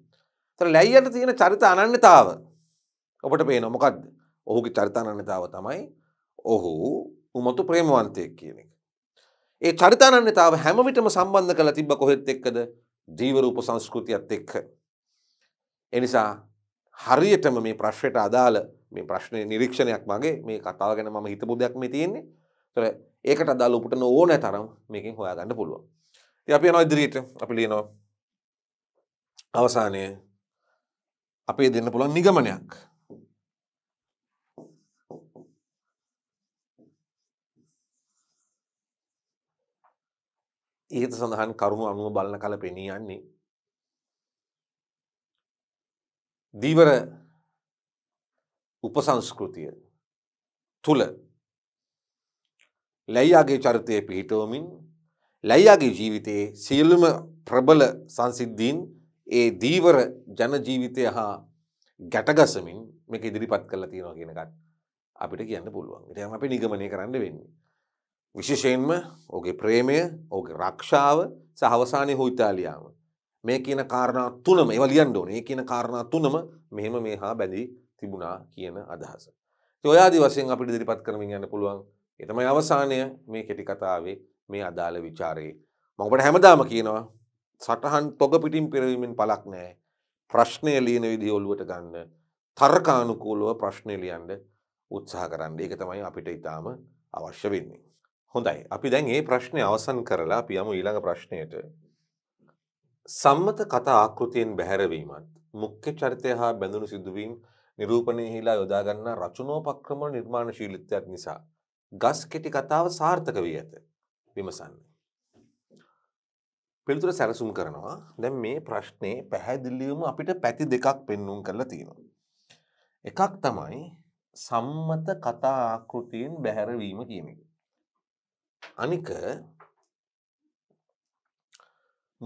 තර ලැයියට තියෙන චරිත අනන්නතාව ඔබට පේ නොමොකක්ද ඔහුගේ චරිත අනන්නතාව තමයි ඔහු උමතු ප්‍රේමවන්තය කියන එක. ඒ චරිතානන්‍යතාව හැමවිටම සම්බන්ධ කළ තිබ්බ කොහෙත් එක්කද දීවරූප සංස්කෘතියත් එක්ක. එනිසා හරියටම මේ ප්‍රශ්යට අදාළ මේ ප්‍රශ්නය නිරීක්ෂණයක් මගේ මේ කතාව ගැන මම හිතපු දෙයක් මේ තියෙන්නේ තොර ඒකට අදාළ උපට ඕනෑ තරම් මේකින් හොයාගන්න පුළුවන්. ති අපි නො ඉදිරියට අපි ලියනවා අවසානය අපේ දෙන්න පුළුවන් නිගමනයක් ඉහත සඳහන් කරුණු අනුව බලන කල පෙනීයන්නේ දීවර උපසංස්කෘතිය තුළ ලැයියාගේ චරිතය පිහිටවමින් ලැයියාගේ ජීවිතයේ සියලුම ප්‍රබල සංසිද්ධීන් ඒ දීවර ජනජීවිතය හා ගැටගසමින් මේක ඉදිරිපත් කරලා තියෙනවා කියනකත් අපිට කියන්න පුළුවන් එටම අපි නිගමනය කරන්න වෙන්නේ විශේෂයෙන්ම ඕගේ ප්‍රේමය ඕගේ රක්ෂාව සහවසානය හෝයිතාලියාව. මේ කියන කාරණා තුනම එවලියන්ඩ ඕනේ කියන කාරණා තුනම මෙහෙම මේ හා බැඳී තිබුණා කියන අදහස. ඔයාදි වසයෙන් අපි දිරිපත් කරමින් යන්න පුළුවන් එතම අවසානය මේ කෙටි කතාවේ මේ අදාළ විචාරයේ. මඟට හැමදාම කියනවා සටහන් තොග පිටින් පිරවීමෙන් පලක් නෑ ප්‍රශ්නය ලියන විදි ඔල්ලුවට ගන්න තර්කානුකූලව ප්‍රශ්නය ලියන්ඩ උත්සාහ කරන්න ඒක තමයි අපිට ඉතාම අවශ්‍ය වෙන්නේ. හොඳයි අපි දැන් ඒ ප්‍රශ්නය අවසන් කරලා අපි යමු ඊළඟ ප්‍රශ්නයට සම්මත කතා ආකෘතියෙන් බැහැරවීමත් මුඛ්‍ය චරිතය හා බැඳුණු සිදුවීම් නිරූපණයහිලා යොදාගන්නා රචනෝපක්‍රමණ නිර්මාණශීලිතයක් නිසා ගස් කෙටි කතාව සාර්ථක වී ඇත විමසන්නේ. පිළිතුර සැරසුම් කරනවා දැන් මේ ප්‍රශ්නේ පැහැදිලිවම අපිට පැති දෙකක් පෙන්නුම් කරලා තියෙනවා. එකක් තමයි සම්මත කතා ආකෘතියෙන් බැහැරවීම කියන එක. අනික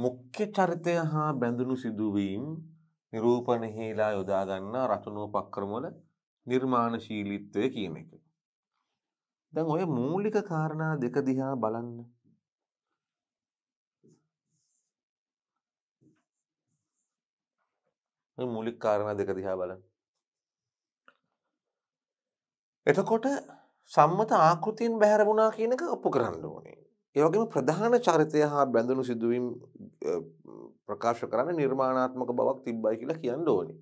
මුඛ්‍ය චරිතය හා බැඳුණු සිදුවීම් නිරූපණයෙහිලා යොදාගන්නා රචනෝපක්‍රමවල නිර්මාණශීලීත්වය කියන එක. දැන් ඔය මූලික කාරණා දෙක දිහා බලන්න. ඔය මූලික කාරණා දෙක දිහා බලන්න. එතකොට සම්මත ආකෘතියෙන් බැහැර වුණා කියනක ඔප්පු කරන්න ඕනේ. ඒවගේම ප්‍රධාන චරිතය හා බැඳුණු සිදුවීම් ප්‍රකාශ කරන්න නිර්මාණාත්මක බවක් තිබ්බයි කියලා කියන්න ඕනි.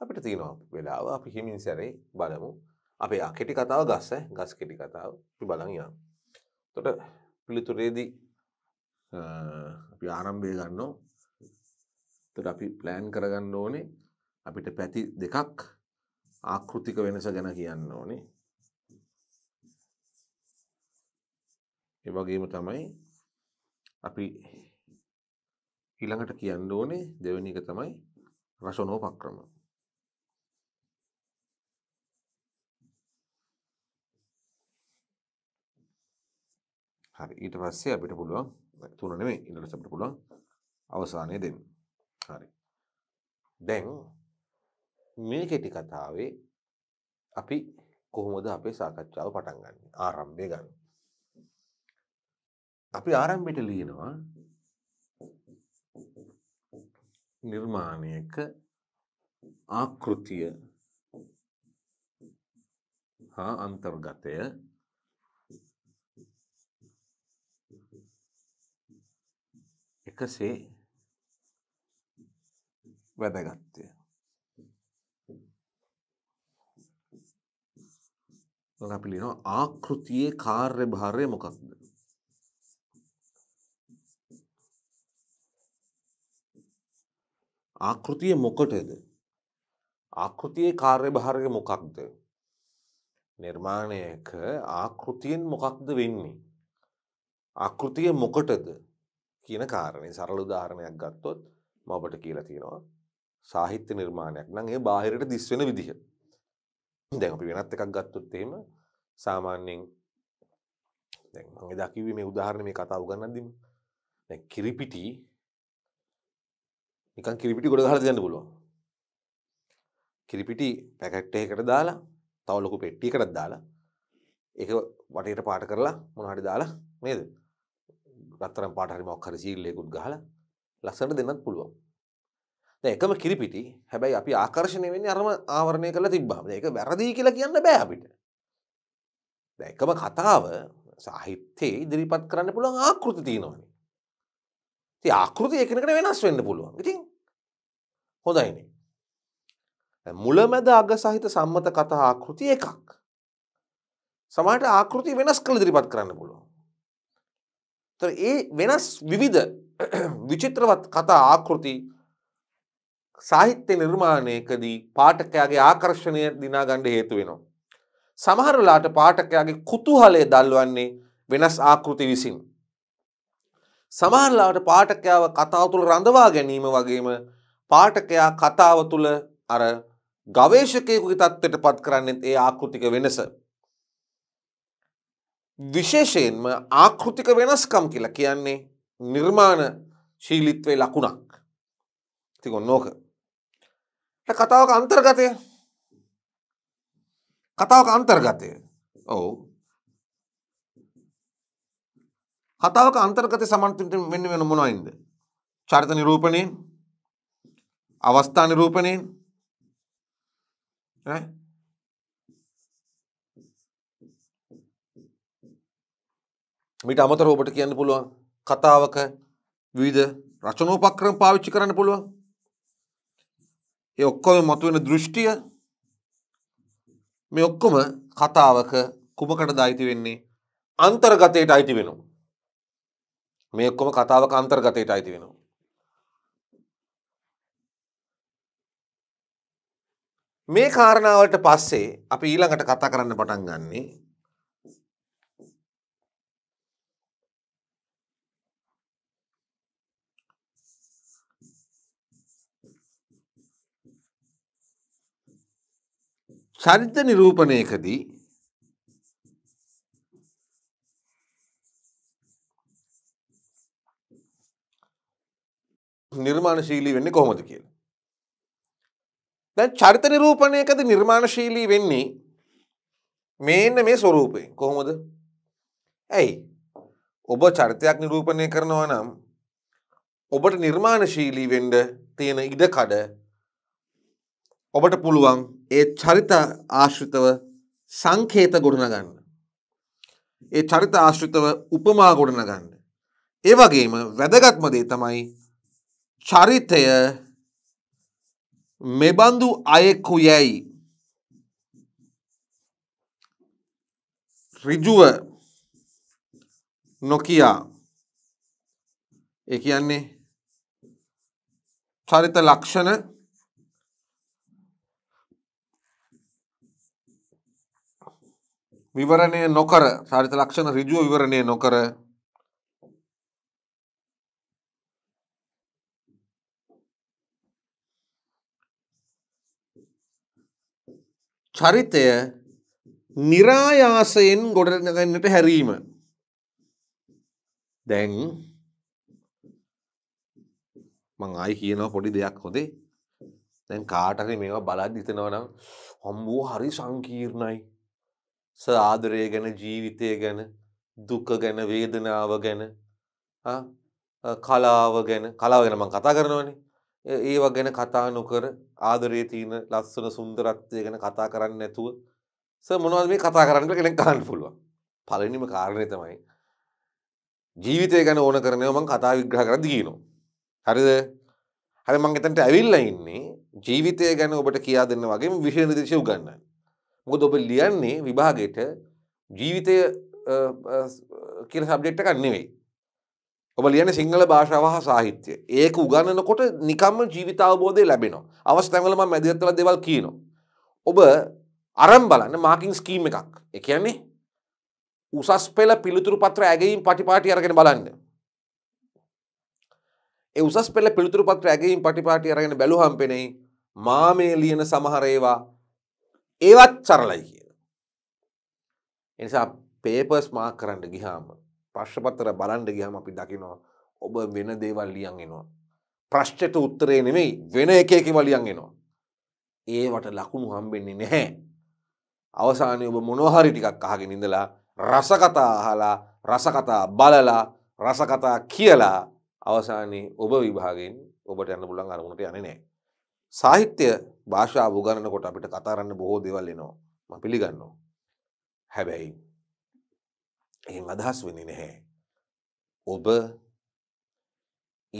අපිට තියෙනවා වෙලාව අපි හිමින් සැරේ බලමු අපේ කෙටි කතාව ගස්ස ගස් කෙටි කතාව බලංයා. තොට පිළිතුරේදී අපි ආරම්භය ගන්නෝ තොට අපි ප්ලෑන් කරගන්න ඕනේ අපිට පැති දෙකක් ආකෘතික වෙනස ගැන කියන්න ඕනේ ඒ වගේම තමයි අපි ඊළඟට කියන්න ඕනේ දෙවෙනි එක තමයි රසනෝපක්‍රම. හරි ඊට පස්සේ අපිට පුළුවන් තුන නෙමෙයි ඊළඟට අපිට පුළුවන් අවසානය දෙන්න. හරි. දැන් මේ කෙටි කතාවේ අපි කොහොමද අපේ සාකච්ඡාව පටන් ගන්නේ? ආරම්භය ගන්න. අපි ආරම්භයට ලියනවා නිර්මාණයක ආකෘතිය හා අන්තර්ගතය එකසේ වැදගත්ය. අපි ලියනවා ආකෘතියේ කාර්යභාරය මොකක්ද? ආකෘතිය මොකටද. ආකෘතියේ කාර්යභාරය මොකක්ද. නිර්මාණයක ආකෘතියෙන් මොකක්ද වෙන්නේ. ආකෘතිය මොකටද කියන කාරණය සරල උදාහරණයක් ගත්තොත් මඔබට කියලා තියෙනවා සාහිත්‍ය නිර්මාණයක් නම් ඒ බාහිරට දිස්වෙන විදිහ. දැන් අපි වෙනත් එකක් ගත්තොත් එහෙම සාමාන්‍යයෙන් දැන් මම එදා කිව්වේ මේ උදාහරණය මේ කතාව ගන්නදීම දැන් කිරිපිටි නිකන් කිරිපිටි ගොඩ හල දෙන්න පුළුවන් කිරිපිටි පැකට්ට එකට දාලා තවලොකු පෙට්ටිකටත් දාලා ඒක වටට පාට කරලා මොනහට දාලා නේද රත්තරම් පාටහරි මොක්හර සීල්ලයකුත් ගහල ලස්සට දෙන්නත් පුළුවන් එකම කිරිපිටි හැබැයි අපි ආකර්ශණය වෙන්නේ අරම ආවරණය කළ තිබ්බාම ඒක වැරදිී කියලා කියන්න බෑ අපිට එකම කතාව සාහිත්‍යයේ ඉදිරිපත් කරන්න පුළුවන් ආකෘති තියෙනවනේ ති ආකෘති එකනකට වෙනස් වෙන්න පුළුවන් ඉතින් හොඳයිනේ. මුලමැද අග සහිත සම්මත කතා ආකෘති එකක්. සමට ආකෘති වෙනස් කළ දිරිපත් කරන්න පුළුවන්. ත ඒ වෙනස් විවිධ විචිත්‍රවත් කතා ආකෘති සාහිත්‍ය නිර්මාණයකදී පාටකයාගේ ආකර්ෂණය දිනාගණ්ඩ හේතු වෙනවා. සමහරලාට පාටකයාගේ කුතුහලය දල්වන්නේ වෙනස් ආකෘති විසින්. සමහරලාට පාටකයාව කතාව තුළ රඳවා ගැනීම වගේම පාටකයා කතාව තුළ අර ගවේශකයකුගේ තත්ත්වයට පත් කරන්නෙත් ඒ ආකෘතික වෙනස. විශේෂයෙන්ම ආකෘතික වෙනස්කම් කියලා කියන්නේ නිර්මාණ ශීලිත්වේ ලකුණක් තිකොන් නෝක. කතාවක අන්තර්ගතය කතාවක අන්තර්ගතය ඔවු කතාවක අන්තර්ගත සමන්තුට වෙන්න වෙන මොනයින්ද. චරිත නිරූපණය අවස්ථා නිරූපණයෙන් මිට අමතර ඔබට කියන්න පුළුවන් කතාවක විවිධ රචනෝපක්‍රම පාවිච්චි කරන්න පුළුවන් ඒ ඔක්කොම මතුවෙන දෘෂ්ටිය මේ ඔක්කොම කතාවක කුමකට දායිති වෙන්නේ අන්තර්ගතයට අයිති වෙනවා මේ ඔක්කොම කතාවක අන්තර්ගතයට අයිති වෙනවා. මේ කාරණාවලට පස්සේ අපි ඊළඟට කතා කරන්න පටන් ගන්නේ චරිත නිරූපණයකදී නිර්මාණශීලී වෙන්නේ කොහොමද කියලා. දැන් චරිත නිරූපණයකද නිර්මාණශීලී වෙන්නේ මේන්න මේ ස්වරූපයෙන් කොහොමද? ඇයි? ඔබ චරිතයක් නිරූපණය කරනවා නම් ඔබට නිර්මාණශීලී වෙන්න තියෙන ඉඩකඩ ඔබට පුළුවන් ඒ චරිත ආශ්‍රිතව සංකේත ගොඩනගන්න. ඒ චරිත ආශ්‍රිතව උපමා ගොඩනගන්න. ඒ වගේම වැදගත්ම දේ තමයි චරිතය මෙබඳු අයෙකු යැයි ඍජුව නොකියා ඒ කියන්නේ චරිත ලක්ෂණ විවරණය නොකර චරිත ලක්ෂණ ඍජුව විවරණය නොකර චරිතය නිරායාසයෙන් ගොඩනගන්නට හැරීම. දැන් මං අයි කියනව පොඩි දෙයක් හොදේ දැන් කාටර මේවා බලත් හිතනවනම් හොම්බෝ හරි සංකීර්ණයි සආදරය ගැන ජීවිතය ගැන දුක ගැන වේදනාව ගැන කලාව ගැන කලාව ගැන මං කතා කරනවනේ ඒව ගැන කතා නොකර ආදරේ තියෙන ලස්සන සුන්දරත්වය ගැන කතා කරන්න නැතුව ස මොනවද මේ කතා කරන්න කෙනෙක් කහන්න පුළුවන් පලනිම කාරණය තමයි ජීවිතය ගැන ඕන කරනයවම කතා විග්‍රහ කරද කියනවා හරිද හරි මං එතන්ට ඇවිල්ල ඉන්නේ ජීවිතය ගැන ඔබට කියා දෙන්න වගේ විශෂ නිදේශය උගන්න. මොකද ඔබ ලියන්නේ විභාගයට ජීවිතය කියල සබ්ඩෙක්ට කන්නෙවෙයි ඔබ ලියන සිංහල භාෂාව හා සාහිත්‍යය ඒක උගන්නනකොට නිකම්ම ජීවිතාවබෝධය ලැබෙනවා අවස් තැවලම මැදිත්තල දෙවල් කියනවා. ඔබ අරම් බලන්න මාකින් ස්කීම් එකක් එකයන්නේ උසස් පෙල පිළිතුරු පත්‍ර ඇගයිම් පටිපාටි අරගෙන බලන්න. උසස් පෙල පිළිතුරු පත්‍ර ඇගයිම් පටිපාටි අරගෙන බැලුහම් පෙනෙයි මාමේ ලියන සමහරේවා ඒවත් සරලයි කියන. එනිසා පේපස් මාක් කරන්න ගිහාම පශ්පතර බලන්ඩ ගහම අපි දකිනවා ඔබ වෙන දේවල් ලියන් එනවා. ප්‍රශ්්චට උත්තරේ නෙමෙයි වෙන එකකි වලියන් එනවා. ඒවට ලකුණු හම්බෙන්නේ නැහැ. අවසානය ඔබ මොනොහරි ටිකක් අහගෙන ඉඳලා රසකතා අහලා රසකතා බලලා රසකතා කියලා අවසානයේ ඔබ විභාගෙන් ඔබට යන්න පුලන් අරමුණට යන නෑ. සාහිත්‍ය භාෂා භගණනකොට අපිට කතාරන්න බොහෝ දෙවල් එනවා ම පිළිගන්නවා. හැබැයි එහෙන් අදහස් වෙන්නේ නැහැ. ඔබ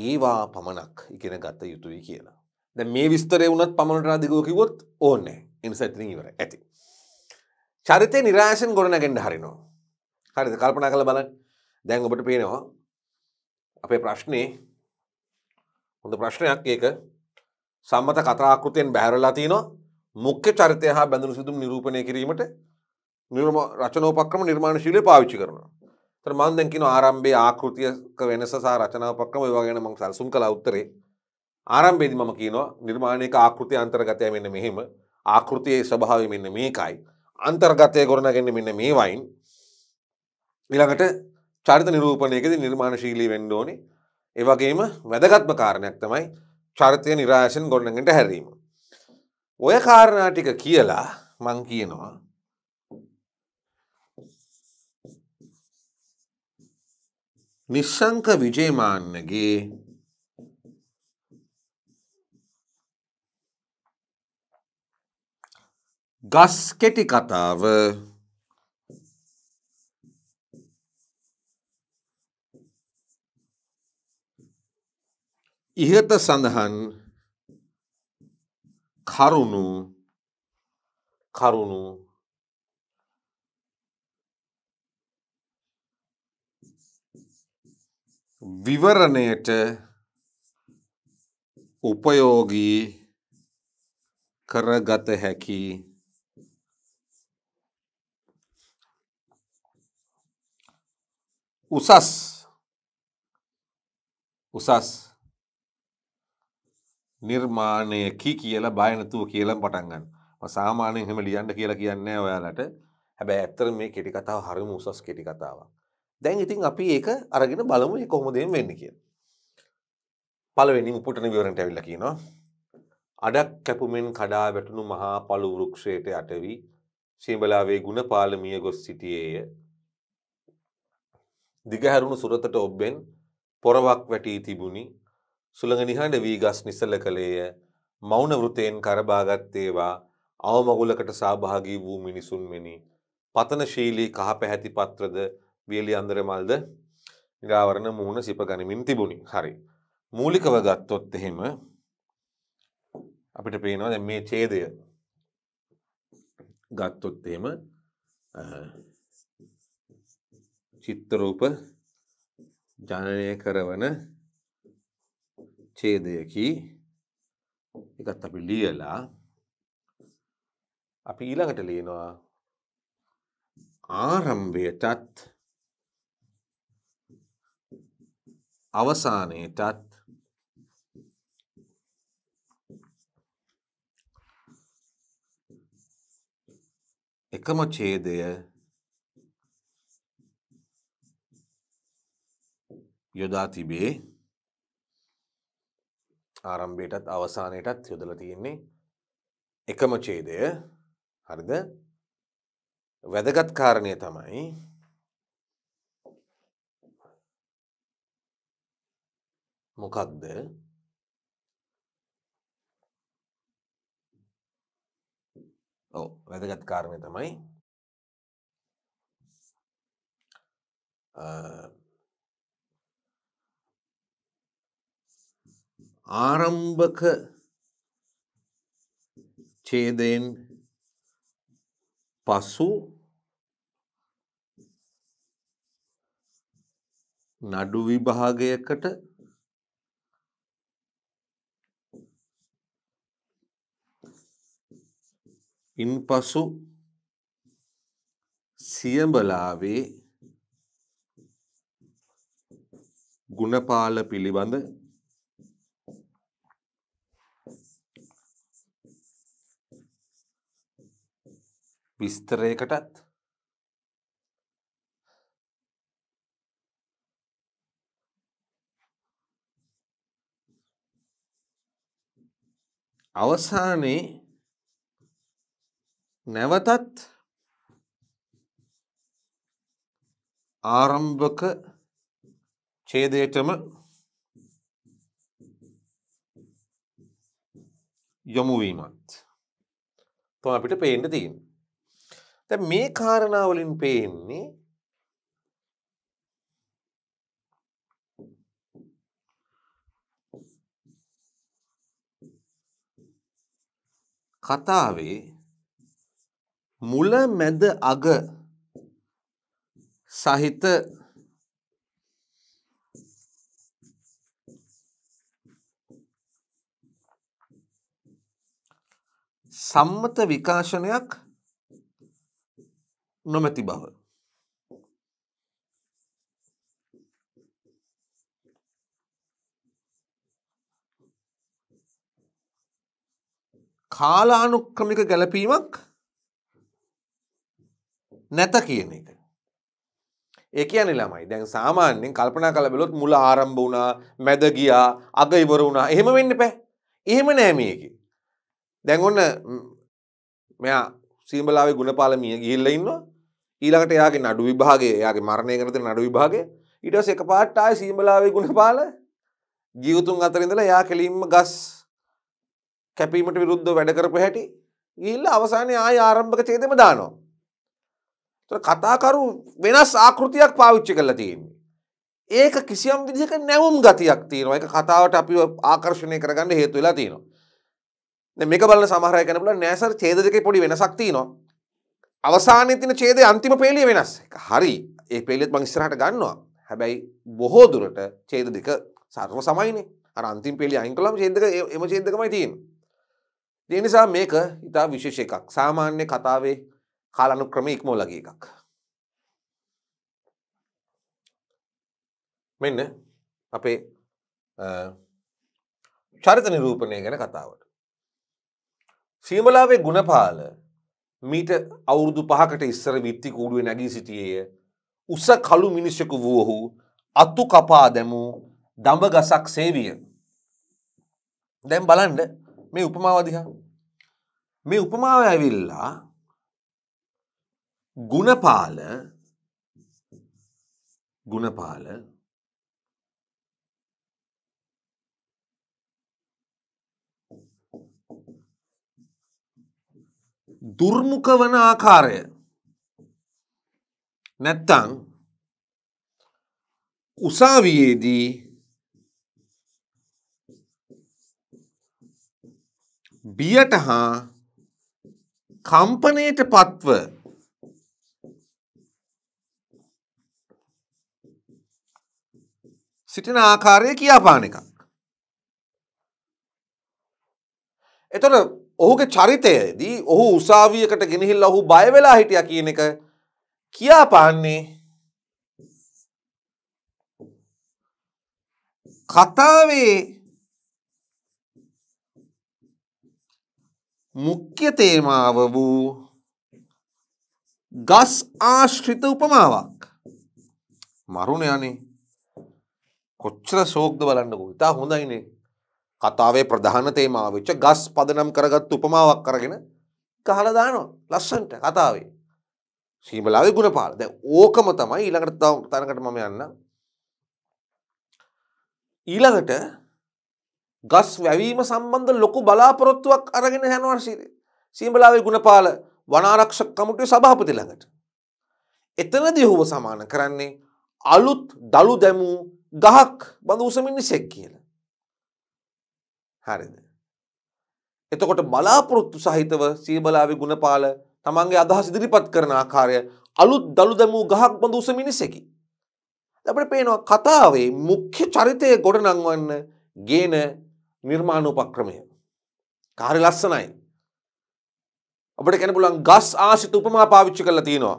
ඒවා පමණක් ඉගෙන ගත යුතුයි කියලා. දැන් මේ විස්තරේ වුණත් පමණට අධිකව කිව්වොත් ඕනේ. ඒ නිසා එතනින් ඉවරයි. ඇති. චරිතේ નિરાශෙන් ගොඩනගෙන්න හරිනවා. හරිද? කල්පනා කරලා බලන්න. දැන් ඔබට පේනවා අපේ ප්‍රශ්නේ හොඳ ප්‍රශ්නයක් ඒක සම්මත කතා ආකෘතියෙන් බැහැරලා තිනවා මුඛ්‍ය චරිතය හා බැඳුණු සිදුම් නිරූපණය කිරීමට නිර්ම රචනෝපක්‍රම නිර්මාණශීලය පාවිච්චි කරනවා. තර මන් දැකින ආරම්භේ ආකෘතියක වෙනසසා රචනාවපක්‍රම වගෙන මං සැල්සුම් කළ උත්තරේ ආරම්භේදි මම කියනවා නිර්මාණයක ආකෘතිය අන්තර්ගතය මෙන්න මෙහෙම ආකෘතියේ ස්වභාවය මෙන්න මේකයි. අන්තර්ගතය ගොඩනගන්න මෙන්න මේ වයින් ඊළඟට චරිත නිරූපණයකද නිර්මාණශීලී වෙන්න ඕනේ. ඒ වගේම වැදගත්ම කාරණයක් තමයි චරිතය નિરાශෙන් ගොඩනගන්නට හැරීම. ඔය කාරණා ටික කියලා මං කියනවා නිශ්ශංක විජේමාන්නගේ ගස් කෙටි කතාව ඉහත සඳහන් කරුණු කරුණු විවරණයට උපයෝගී කරගත හැකි උසස් උසස් නිර්මාණයකි කියල බයනතුව කියලම් පටන්ගන්න සාමානයෙන් හෙම ලියන්ට කියලා කියන්නේ ඔයාලට හැබැ ඇත්තර මේ කෙටි කතාව හරිම උසස් කෙටි කතාවක් දැන් ඉතින් අපි ඒක අරගෙන බලමු ඒ කොහොමද එහෙම වෙන්නේ කියලා. පළවෙනිම උපුටන විවරණයට ඇවිල්ලා කියනවා අඩක් කැපුමෙන් කඩා වැටුණු මහා පළු වෘක්ෂයට යටවි සිඹලාවේ ගුණපාලමිය ගොස් සිටියේය. දිගහැරුණු සුරතට ඔබ්බෙන් පොරවක් වැටී තිබුණි. සුළඟ නිහඬ වී ගස් නිසල කළේය. මෞන වෘතයෙන් කරබාගත්තේවා අවමගුලකට සහභාගී වූ මිනිසුන් මෙනි. පතනශීලී කහ පැහැති පත්‍රද වියලි අන්දරමල්ද ගාවරණ මුහුණ සිප ගනිමින් තිබුණි හරි. මූලිකව ගත්තොත් එහෙම අපිට පේනවා දැ මේ චේදය ගත්තොත් එහෙම චිත්තරූප ජනනය කරවන චේදයකි එකත් අපි ලියලා අපි ඊළඟට ලියනවා ආරම්භයටත් අවසානයටත් එකම ඡේදය යොදා තිබේ ආරම්භයටත් අවසානයටත් යොදලා තියෙන්නේ එකම ඡේදය හරිද වැදගත් කාරණය තමයි මොකක්ද ඔව් වැදගත් කාරණය තමයි ආරම්භක ඡේදයෙන් පසු නඩු විභාගයකට ඉන්පසු සියඹලාවේ ගුණපාල පිළිබඳ විස්තරයකටත් අවසානයේ නැවතත් ආරම්භක ඡේදයටම යොමු වීමත් තමයි අපිට පේන්න තියෙන්නේ. දැන් මේ කාරණා වලින් පේන්නේ කතාවේ මුල මැද අග සහිත සම්මත විකාශනයක් නොමැති බව. කාලානුක්‍රමික ගැලපීමක් නැත කියන එක. ඒ කියන්නේ ළමයි දැන් සාමාන්‍යයෙන් කල්පනා කළ බැලුවොත් මුල ආරම්භ වුණා මැද ගියා අග ඉවර වුණා එහෙම වෙන්න බෑ. එහෙම නෑ මේකේ. දැන් ඔන්න මෙයා සීඹලාවේ ගුණපාල මිය ගිහිල්ලා ඉන්නවා. ඊළඟට එයාගේ නඩු විභාගය එයාගේ මරණය කරන තර නඩු විභාගය ඊට පස්සේ එකපාරට ආයේ සීඹලාවේ ගුණපාල ජීවතුන් අතර ඉඳලා එයා කෙලින්ම ගස් කැපීමට විරුද්ධව වැඩ කරපු හැටි ගිහිල්ලා අවසානයේ ආය ආරම්භක ඡේදෙම දානවා. කතාකරු වෙනස් ආකෘතියක් පාවිච්චි කරලා තියෙන්නේ. ඒක කිසියම් විදිහක නැවුම් ගතියක් තියෙනවා. ඒක කතාවට අපි ආකර්ෂණය කරගන්න හේතු වෙලා තියෙනවා. දැන් මේක බලන සමහර අය කියනවා නෑ සර් ඡේද දෙකේ පොඩි වෙනසක් තියෙනවා. අවසානයේ තියෙන ඡේදයේ අන්තිම පේළිය වෙනස්. ඒක හරි. ඒ පේළියත් මම ඉස්සරහට ගන්නවා. හැබැයි බොහෝ දුරට ඡේද දෙක සර්ව සමයිනේ. අර අන්තිම පේළිය අයින් කළාම ඡේද දෙක එම ඡේද දෙකමයි තියෙන්නේ. ඒ නිසා මේක ඉතා විශේෂ එකක්. සාමාන්‍ය කතාවේ කාලානුක්‍රම ඉක්මෝල ගිය එකක්. මෙන්න අපේ චරිත නිරූපණය ගැන කතාවට. සීමලාවේ ගුණපාල මීට අවුරුදු පහකට ඉස්සර විත්ති කූඩුව නැගී සිටියේය උස කළු මිනිස්සකු වුවහු අත්තු කපා දැමූ දඹ ගසක් සේවිය. දැම් බලන්ඩ මේ උපමාවදිහා. මේ උපමාව ඇවිල්ලා ගුණපාල ගුණපාල දුර්මුඛ වන ආකාරය නැත්තං උසාවියේදී බියට හා කම්පනයට පත්ව සිටින ආකාරය කියාපාන එකක්. එතොට ඔහුගේ චරිතයේදී ඔහු උසාවියකට ගෙනහිල් ඔහු බයවෙලා හිටිය කියන එක කියාපාන්නේ කතාවේ මුඛ්‍ය තේමාව වූ ගස් ආශ්‍රිත උපමාවක් මරුණ යනේ කොච්චර ශෝක්ද බලන්නකෝ ඉතා හොඳයිනේ කතාවේ ප්‍රධාන තේමාවච්ච ගස් පදනම් කරගත් උපමාවක් කරගෙන කහලදානවා ලස්සන්ට කතාවේ සීමලාවේ ගුණපාල දැ ඕකම තමයි ඊළඟට තව තැනකට මම යන්න ඊළඟට ගස් වැවීම සම්බන්ධ ලොකු බලාපොරොත්තුවක් අරගෙන හැනවර්ශීරය සීමලාවේ ගුණපාල වනාරක්ෂ කමුටේ සභාපති ළඟට එතනදී ඔහුව සමාන කරන්නේ අලුත් දළු දැමූ දහක් බඳ උසමින් නිසෙක් කියලා. හරිද. එතකොට බලාපොරොත්තු සහිතව සීබලාවේ ගුණපාල තමන්ගේ අදහස් ඉදිරිපත් කරන ආකාරය අලුත් දළු දැමූ ගහක් බඳ උස මිනිසෙකි. අපට පේනවා කතාවේ මුඛ්‍ය චරිතය ගොඩ නංවන්න ගේන නිර්මාණෝපක්‍රමය. කාරි ලස්සනයි. අපට කැනපුලන් ගස් ආශිත උපමා පාවිච්චි කරලා තියෙනවා.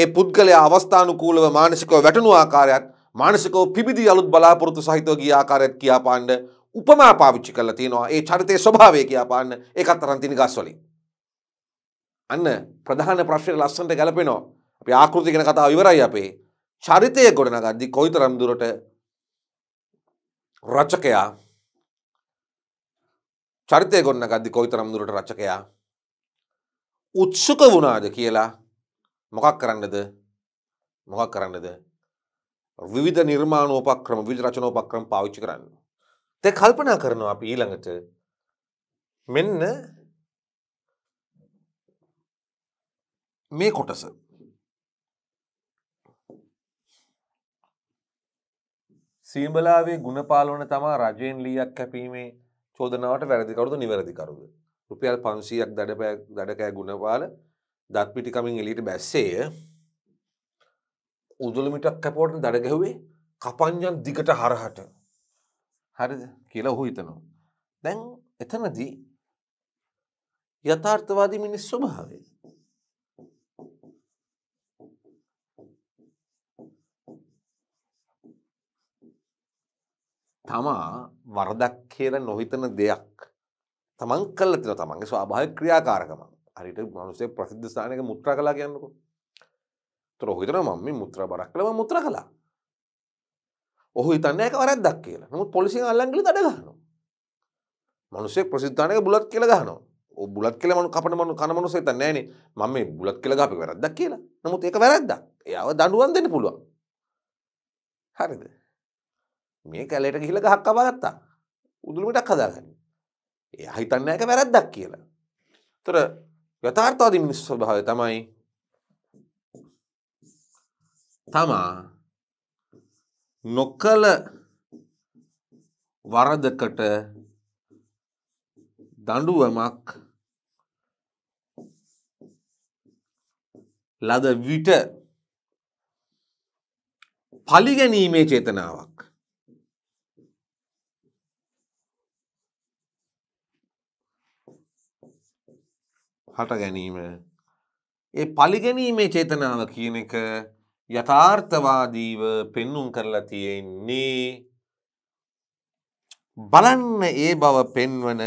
ඒ පුද්ගලයා අවස්ථානුකූලව මානසිකව වැටනු ආකාරයක් මානසිකෝ පිබිදි අලුත් බලාපොරොත්තු සහිතව ගිය ආකාරයක් කියාපාන්න උපමා පාවිච්චි කරලා තියෙනවා ඒ චරිතයේ ස්වභාවය කියාපාන්න ඒකත් අරන් තියෙන ගස් වලින් අන්න ප්‍රධාන ප්‍රශ්නේ ලස්සනට ගැලපෙනවා අපි ආකෘති ගැන කතාව ඉවරයි අපේ චරිතය ගොඩනගද්දි කොයිතරම් දුරට රචකයා චරිතය ගොඩනගද්දි කොයිතරම් දුරට රචකයා උත්සුක වුණාද කියලා මොකක් කරන්නද මොකක් කරන්නද විධ නිර්මාණෝපක්‍රම විජ රචනෝපක්‍රම පාවිච්චි කරන්න. තැ කල්පනා කරනවා අපි ඊළඟට මෙන්න මේ කොටස සීම්බලාවේ ගුණපාලවන තමා රජයෙන් ලියක් කැපීමේ චෝදනාවට වැරදිකරුද නිවැරදිකරුද. රුපියල් පන්සීයක් දඩපෑ දඩකෑ ගුණපාල දත්පිටිකමින් එලිට බැස්සේය උදුළමිටක් කැපෝට දඩගැහුවේ කපංජන් දිගට හරහට හරිද කියලා ඔහු හිතනවා. දැන් එතනදී යථාර්ථවාදී මිනිස් ස්වභාවය. තමා වරදක් කියලා නොහිතන දෙයක් තමන් කල්ලතින තමන්ගේ ස්වාභාව ක්‍රියාකාරකම හරිට මනුසේ ප්‍රසිද්ධ ස්ථානක මුත්‍රා කලා කියන්නකෝ තොර හිතන මම මුත්‍ර බරක් කළම මුත්‍ර කලා ඔහු හිතන්න එක වැරද්දක් කියලා නමුත් පොලිසිය අල්ලංගල දඩ ගහනවා මිනිස්සෙක් ප්‍රසිද්ධානක බුලත් කියලා ගහනවා ඔය බුලත් කියලා මනු කපන මනු කන මනුස්සෙක් හිතන්නේ නෑනේ මම මේ බුලත් කියලා ගහපේ වැරද්දක් කියලා නමුත් ඒක වැරද්දක් එයාව දඬුවම් දෙන්න පුළුවන් හරිද මේ කැලේට ගිහිල්ලා ගහක් කපා ගත්තා උදුළු මිටක් හදාගන්න එයා හිතන්නේ ඒක වැරද්දක් කියලා ඒතර යථාර්ථවාදී මිනිස් ස්වභාවය තමයි තමා නොකළ වරදකට දඩුවමක් ලද විට පලිගැනීමේ චේතනාවක් හට ගැනීම ඒ පලිගැනීමේ චේතනාව කියන එක යථාර්ථවාදීව පෙන්නුම් කරලා තියෙන්නේ බලන්න ඒ බව පෙන්වන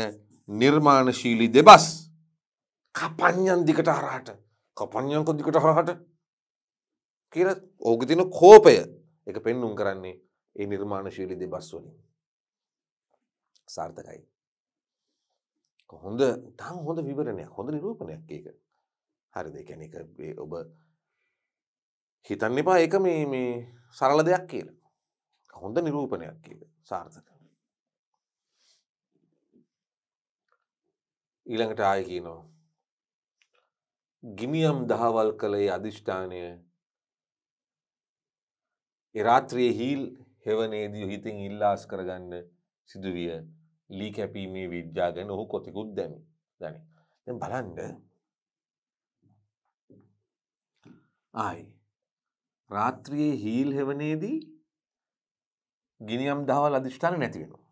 නිර්මාණශීලි දෙබස් කපඥන් දිකට හරහට කපඥන්කො දිකට හරහට කියල ඕක තින කෝපය එක පෙන්නුම් කරන්නේ ඒ නිර්මාණශීලි දෙබස් වලින් සාර්ථකයි හොඳ තම් හොඳ විවරණයක් හොඳ නිරූපණයක් ඒක හරි දෙකැන එක ඔබ හිතන්න එපා ඒක මේ මේ සරල දෙයක් කියලා හොඳ නිරූපණයක් කියල සාර්ථක ඊළඟට ආය කියනවා ගිමියම් දහවල් කළේ අධිෂ්ඨානය එරාත්‍රිය හිල් හෙවනේදී හිතින් ඉල්ලාස් කරගන්න සිදුවිය ලී කැපීමේ විද්‍යා ගැන ඔහු කොතිකුත් දැමි දැන දැ බලන්ඩ ආයි රාත්‍රියයේ හීල් හෙවනේදී ගිනියම් දහවල් අධිෂ්ඨාන නැති වෙනවා.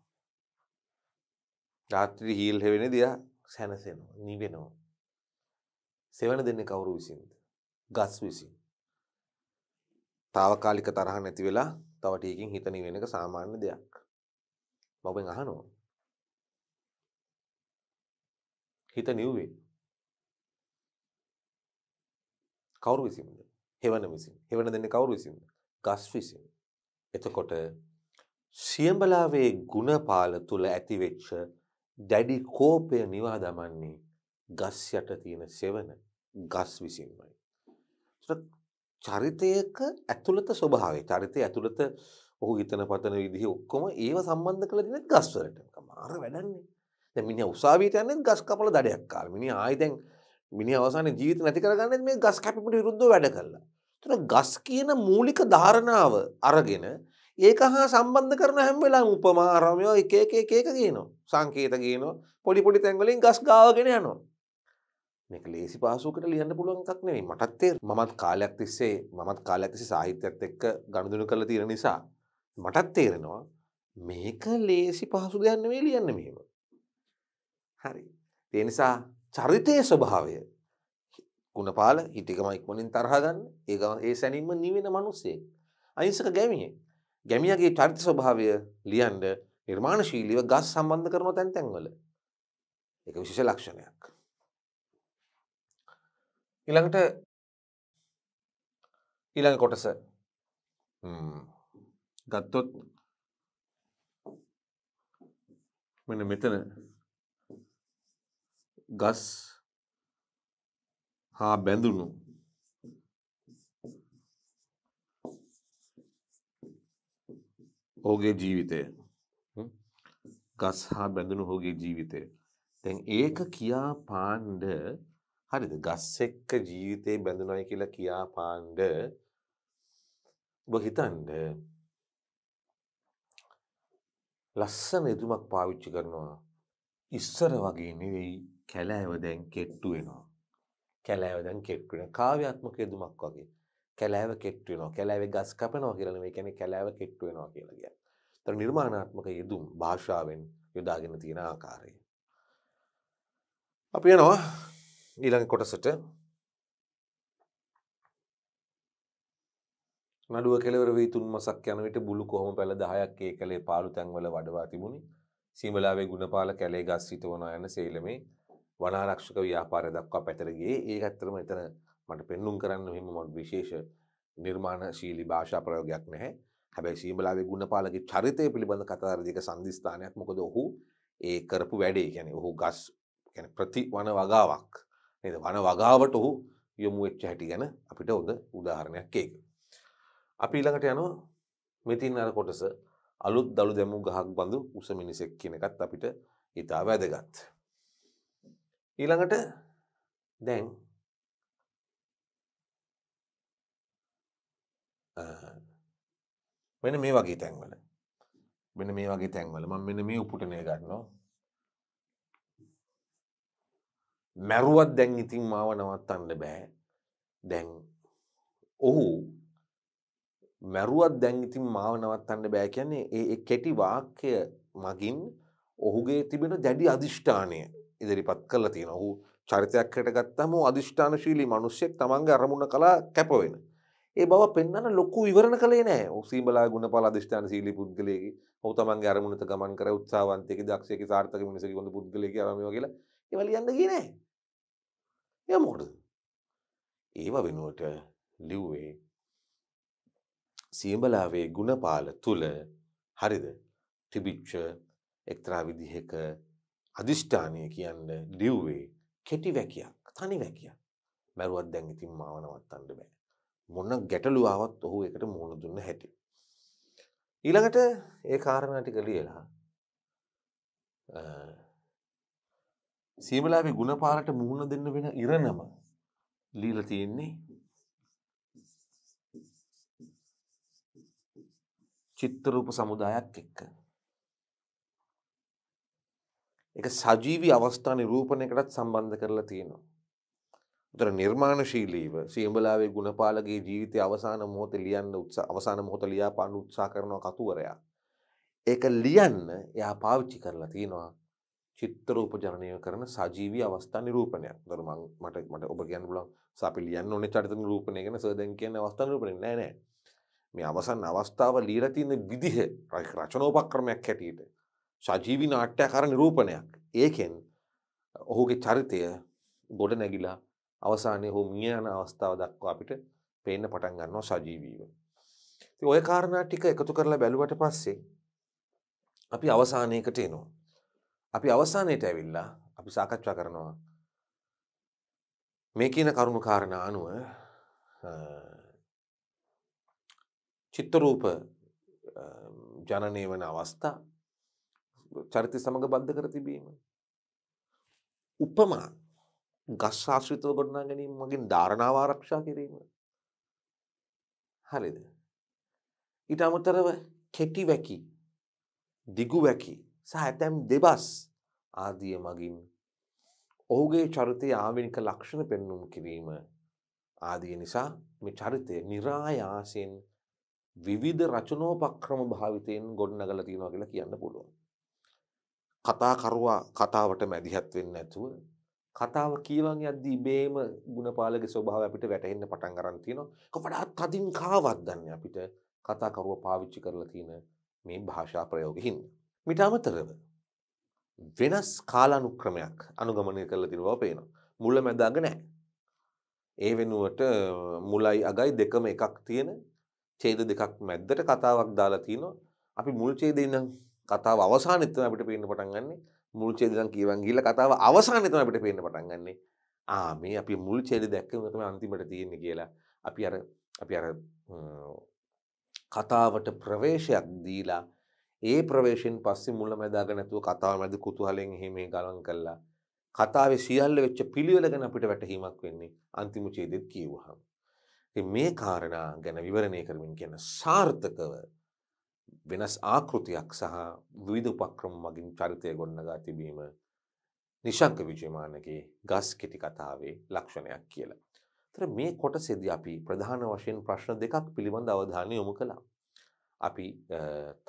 රාත්‍රී හීල් හෙවෙන දෙයා සැනසෙනවා නිවෙනවා. සෙවන දෙන්නේ කවුරු විසින්ද? ගස් විසින්. తాවකාලික තරහ නැති වෙලා තව ටිකකින් හිත නිවෙන එක සාමාන්‍ය දෙයක්. මවෙන් අහනවා. හිත නිව්වේ. කවුරු විසින්ද? හෙවන විසින් හෙවන දෙන්නේ කවුරු විසින්ද? ගස් විසින්. එතකොට සියඹලාවේ ಗುಣපාල තුල ඇතිවෙච්ච දැඩි කෝපය නිවා දමන්නේ ගස් යට තියෙන සෙවන ගස් විසින්මයි. චරිතයක ඇතුළත ස්වභාවය චරිතය ඇතුළත ඔහු හිතන පතන විදිහ ඔක්කොම ඒව සම්බන්ධ කළ දින ගස්වලට මාර වැඩන්නේ. දැන් මිනිහා උසාවියට යන්නේ ගස් කපලා දඩයක් කාලා. මිනිහා ආයි දැන් මිනිහා අවසානයේ ජීවිත නැති කරගන්නේ මේ ගස් කැපීමට විරුද්ධව වැඩ කළා. තුර ගස් කියන මූලික ධාරණාව අරගෙන ඒක හා සම්බන්ධ කරන හැම් වෙලා උපමාරමයෝ එක එක එක එක කියනවා සංකේත කියනවා පොඩි පොඩි තැන්වලින් ගස් ගාවගෙන යනවා මේක ලේසි පාසුවකට ලියන්න පුළුවන් එකක් නෙවෙයි මටත් මමත් කාලයක් තිස්සේ මමත් කාලයක් තිස්සේ සාහිත්‍යයත් එක්ක ගනුදෙනු කරලා තියෙන නිසා මටත් තේරෙනවා මේක ලේසි පහසු දෙයක් නෙවෙයි ලියන්න මෙහෙම හරි ඒ නිසා චරිතයේ ස්වභාවය ගුණපාල හිටිකමයික්මනින් තරහගන්න ඒ ඒ සැනින්ම නිවෙන මනුස්සේ. අයිංසක ගැමිය. ගැමියගේ චරිත ස්වභාවය ලියන්ඩ නිර්මාණශීලිව ගස් සම්බන්ධ කරන තැන් තැන්වල. එක විශෂ ලක්ෂණයක්. ඉළඟට ඉළඟ කොටස ගත්තොත් මෙන මෙතන ගස් හා බැඳුණු ඔහුගේ ජීවිතය ගස් හා බැඳුණු ඔහුගේ ජීවිතය දැන් ඒක කියා පාණ්ඩ හරිද ගස් එක්ක ජීවිතේ බැඳුණයි කියලා කියා පාණ්ඩ ඔබ හිතන්න ලස්සන ඉදුමක් පාවිච්චි කරනවා ඉස්සර වගේ නෙවෙයි කැලෑව දැන් කෙට්ටු වෙනවා කැලෑව දැන් කෙට් වෙනවා. කාව්‍යාත්මක යෙදුමක් වගේ. කැලෑව කෙට් වෙනවා. කැලෑවේ ගස් කපනවා කියලා නෙමෙයි කියන්නේ කැලෑව කෙට් වෙනවා කියලා කියන්නේ. ඒතර නිර්මාණාත්මක යෙදුම් භාෂාවෙන් යොදාගෙන තියෙන ආකාරය. අපි යනවා ඊළඟ කොටසට. නඩුව කෙළවර වී තුන් මාසක් යන විට බුළු කොහොම පැල 10ක් ඒකලේ පාළු තැන්වල වඩවා තිබුණි. සීමලාවේ ගුණපාල කැලේ ගස් හිටවනා යන සේලමේ වනාරක්ෂක ව්‍යාපාරය දක්වා පැතරගේ ඒ ඇත්තරම එතන මට පෙන්නුම් කරන්න මෙම මොට විශේෂ නිර්මාණ ශීලි භාෂා ප්‍රයෝගයක් නැහැ හැබැයි සීමලාවේ ගුණපාලගේ චරිතය පිළිබඳ කතාරදික සන්ධස්ථානයක් මොකද ඔහු ඒ කරපු වැඩේ ගැන ඔහු ගස් ප්‍රති වන වගාවක් නද වන වගාවට ඔහු යොමුවෙච්ච හැටි ගැන අපිට ඔද උදාහරණයක් ඒක. අපි ඊළඟට යනු මෙතින් අර කොටස අලුත් දළු දැමු ගහක් බඳු උස මිනිසෙක් කියනකත් අපිට ඉතා වැදගත්. ඊළඟට දැන් මෙන්න මේ වගේ තැන්වල මෙන්න මේ වගේ තැන්වල මම මෙන්න මේ උපුටනය ගන්නවා මැරුවත් දැන් ඉතින් මාව නවත්තන්න බෑ දැන් ඔහු මැරුවත් දැන් ඉතින් මාව නවත්තන්න බෑ කියන්නේ ඒ කෙටි වාක්‍ය මගින් ඔහුගේ තිබෙන දැඩි අධිෂ්ඨානය ඉදිරිපත් කල තියෙන හු චරිතයක් හට ගත්තම අධිෂ්ඨානශීලී මනුස්්‍යයෙක් තමන්ගේ අරමුණ කලා කැපවෙන. ඒ බව පෙන්න්න ලොකු විවරණ කළේ නෑ ඔසීබලා ගුණ පල අධිෂ්ඨාන සීලි පුද්ගලයකි හෝ තමන්ගේ අරමුණත ගමන් කර උත්සාවන්තයක දක්ෂයක සාර්ථක මිනිස ගොඳ පුද්ගලක රම කියලා ඒවලියන්න කියනෑ. ය මොට ඒව වෙනුවට ලිව්වේ සියඹලාවේ ගුණපාල තුළ හරිද තිබිච්ච එක්තරා විදිහක අධිෂ්ඨානය කියන්න ලිව්වේ කෙටි වැකියක් තනි වැකියක් මැරුවත් දැන් ඉතින් මාව නවත්තන්න බෑ මොන ගැටලුවාවත් ඔහු එකට මුහුණ දුන්න හැටි ඊළඟට ඒ කාරණා ටික ලියලා සීමලාවේ ಗುಣපාරට මුහුණ දෙන්න වෙන ඉරණම ලියලා තියෙන්නේ චිත්‍රූප සමුදායක් එක්ක එක සජීවි අවස්ථා නිරූපණයකටත් සම්බන්ධ කරලා තියෙනවා. උතර නිර්මාණශීලීව සියඹලාවේ ගුණපාලගේ ජීවිතය අවසාන මොහොත ලියන්න අවසාන මොහොත ලියාපාන්න උත්සා කරනවා කතුවරයා. ඒක ලියන්න එයා පාවිච්චි කරලා තියෙනවා චිත්‍ර උපජනනය කරන සජීවි අවස්ථා නිරූපණයක්. උතර මම මට මට ඔබ කියන්න පුළුවන් අපි ලියන්න ඕනේ චරිත නිරූපණය ගැන සර් දැන් කියන්නේ අවස්ථා නිරූපණය නෑ නෑ. මේ අවසන් අවස්ථාව ලියලා තියෙන විදිහ රචනෝපක්‍රමයක් හැටියට සජීවි නාට්‍යකාර නිරූපණයක් ඒකෙන් ඔහුගේ චරිතය ගොඩ නැගිලා අවසානය හෝ මිය යන අවස්ථාව දක්වා අපිට පේන්න පටන් ගන්නවා සජීවීව. ඉතින් ওই කාරණා ටික එකතු කරලා බැලුවට පස්සේ අපි අවසානයකට එනවා. අපි අවසානයට ඇවිල්ලා අපි සාකච්ඡා කරනවා මේ කියන කරුණු කාරණා අනුව චිත්තරූප ජනනය වන අවස්ථා චරිත සමඟ බද්ධ කර තිබීම. උපමා ගස් ආශ්‍රිතව ගොඩනා ගැනීම මගින් ධාරණාව ආරක්ෂා කිරීම. හරිද. ඊට අමතරව කෙටි වැකි දිගු වැකි සහ ඇතැම් දෙබස් ආදිය මගින් ඔහුගේ චරිතය ආවිනික ලක්ෂණ පෙන්නුම් කිරීම ආදිය නිසා මේ චරිතය නිරායාසයෙන් විවිධ රචනෝපක්‍රම භාවිතයෙන් ගොඩනගලා තියෙනවා කියලා කියන්න පුළුවන්. කතාකරුවා කතාවට මැදිහත් වෙන්නේ නැතුව කතාව කියවන් යද්දී ඉබේම ගුණපාලගේ ස්වභාවය අපිට වැටහෙන්න පටන් ගන්න තියෙනවා. ඒක වඩාත් තදින් කාවක් ගන්න අපිට කතාකරුවා පාවිච්චි කරලා තියෙන මේ භාෂා ප්‍රයෝගෙහින්. මිට අමතරව වෙනස් කාලානුක්‍රමයක් අනුගමනය කරලා තියෙන බව පේනවා. මුල මැදඟ නැහැ. ඒ වෙනුවට මුලයි අගයි දෙකම එකක් තියෙන ඡේද දෙකක් මැද්දට කතාවක් දාලා තිනවා. අපි මුල් ඡේදේ ඉඳන් කතාව අවසානෙත්තම අපිට පේන්න පටන් ගන්න මුල් චේදනම් කියවන් ගිල්ල කතාව අවසානෙතම අපිට පේන්න පටන් ගන්නේ ආ මේ අපි මුල් චේද දැක්ක තම අන්තිමට තියෙන්නේ කියලා අපි අර අපි අර කතාවට ප්‍රවේශයක් දීලා ඒ ප්‍රවේශෙන් පස්සේ මුල මැදාග නැතුව කතාව මැද කුතුහලෙන් එහෙම ගලන් කළා. කතාවේ සියල්ල වෙච්ච පිළිවෙල ගැන අපිට වැටහීමක් වෙන්නේ අන්තිම ඡේදෙත් කියවහම. ඉතින් මේ කාරණා ගැන විවරණය කරමින් කියන සාර්ථකව වෙනස් ආකෘතියක් සහ විධ උපක්‍රම මගින් චරිතය ගොන්නගා තිබීම නිශංක විජයමානගේ ගස් කෙටි කතාවේ ලක්ෂණයක් කියලා. තර මේ කොට සෙද අපි ප්‍රධාන වශයෙන් ප්‍රශ්න දෙකක් පිළිබඳ අවධානය යොමු කළා. අපි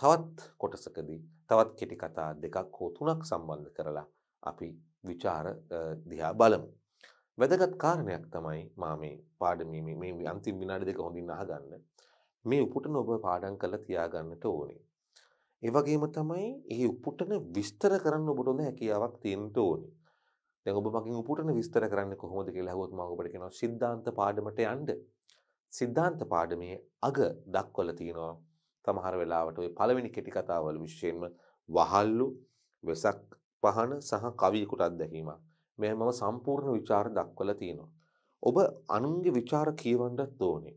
තවත් කොටසකදී තවත් කෙටි කතා දෙකක් හෝ තුනක් සම්බන්ධ කරලා අපි විචාර දිහා බලමු. වැදගත් කාරණයක් තමයි මා මේ පාඩමීම මේ අන්තිම් විනාඩි දෙක හොඳින් අහගන්න මේ උපුටන ඔබ පාඩම් කරලා තියාගන්නට ඕනේ. ඒ වගේම තමයි මේ උපුටන විස්තර කරන්න ඔබට හොඳ හැකියාවක් තියෙන්න ඕනේ. දැන් ඔබ මගෙන් උපුටන විස්තර කරන්නේ කොහොමද කියලා අහුවොත් මම ඔබට කියනවා සිද්ධාන්ත පාඩමට යන්න. සිද්ධාන්ත පාඩමේ අග දක්වලා තියෙනවා සමහර වෙලාවට ওই පළවෙනි කෙටි කතාවල විශේෂයෙන්ම වහල්ලු වෙසක් පහන සහ කවියෙකුට අත්දැකීමක්. මේ මම සම්පූර්ණ ਵਿਚාර දක්වලා තියෙනවා. ඔබ අනුන්ගේ ਵਿਚාර කියවන්නත් ඕනේ.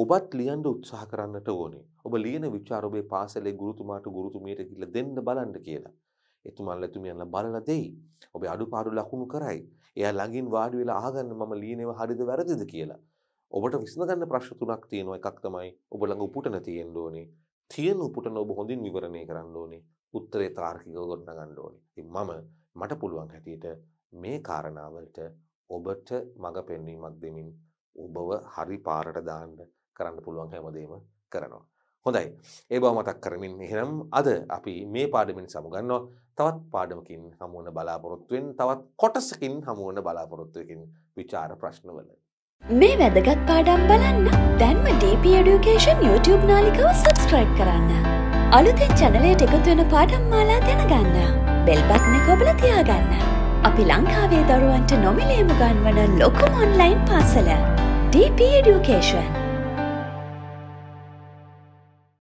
ඔබත් ලියන්න උත්සාහ කරන්නට ඕනේ. ඔබ ලියන විචාර ඔබේ පාසලේ ගුරුතුමාට ගුරුතුමියට කියලා දෙන්න බලන්න කියලා. එතුමාලා එතුමියන්ලා බලලා දෙයි. ඔබේ අඩුපාඩු ලකුණු කරයි. එයා ළඟින් වාඩි වෙලා අහගන්න මම ලියනේව හරිද වැරදිද කියලා. ඔබට විසඳගන්න ප්‍රශ්න තුනක් තියෙනවා. එකක් තමයි ඔබ ළඟ උපුටන තියෙන්න ඕනේ. තියෙන උපුටන ඔබ හොඳින් විවරණය කරන්න ඕනේ. උත්තරේ තාර්කිකව ගොඩනගන්න ඕනේ. ඉතින් මම මට පුළුවන් හැටියට මේ කාරණාවලට ඔබට මඟ පෙන්වීමක් දෙමින් ඔබව හරි පාරට දාන්න කරන්න පුළුවන් හැමදේම කරනවා. හොඳයි. ඒ බව මතක් කරමින් එහෙනම් අද අපි මේ පාඩමින් සමුගන්නවා. තවත් පාඩමකින් හමුවන බලාපොරොත්තු තවත් කොටසකින් හමුවන බලාපොරොත්තුවකින් විචාර ප්‍රශ්නවල. මේ වැදගත් පාඩම් බලන්න දැන්ම DP Education YouTube නාලිකාව සබස්ක්‍රයිබ් කරන්න. අලුතෙන් චැනලයට එකතු වෙන පාඩම් මාලා දැනගන්න. බෙල් බට්න කොබල තියාගන්න. අපි ලංකාවේ දරුවන්ට නොමිලේම ගන්වන ලොකුම ඔන්ලයින් පාසල DP Education.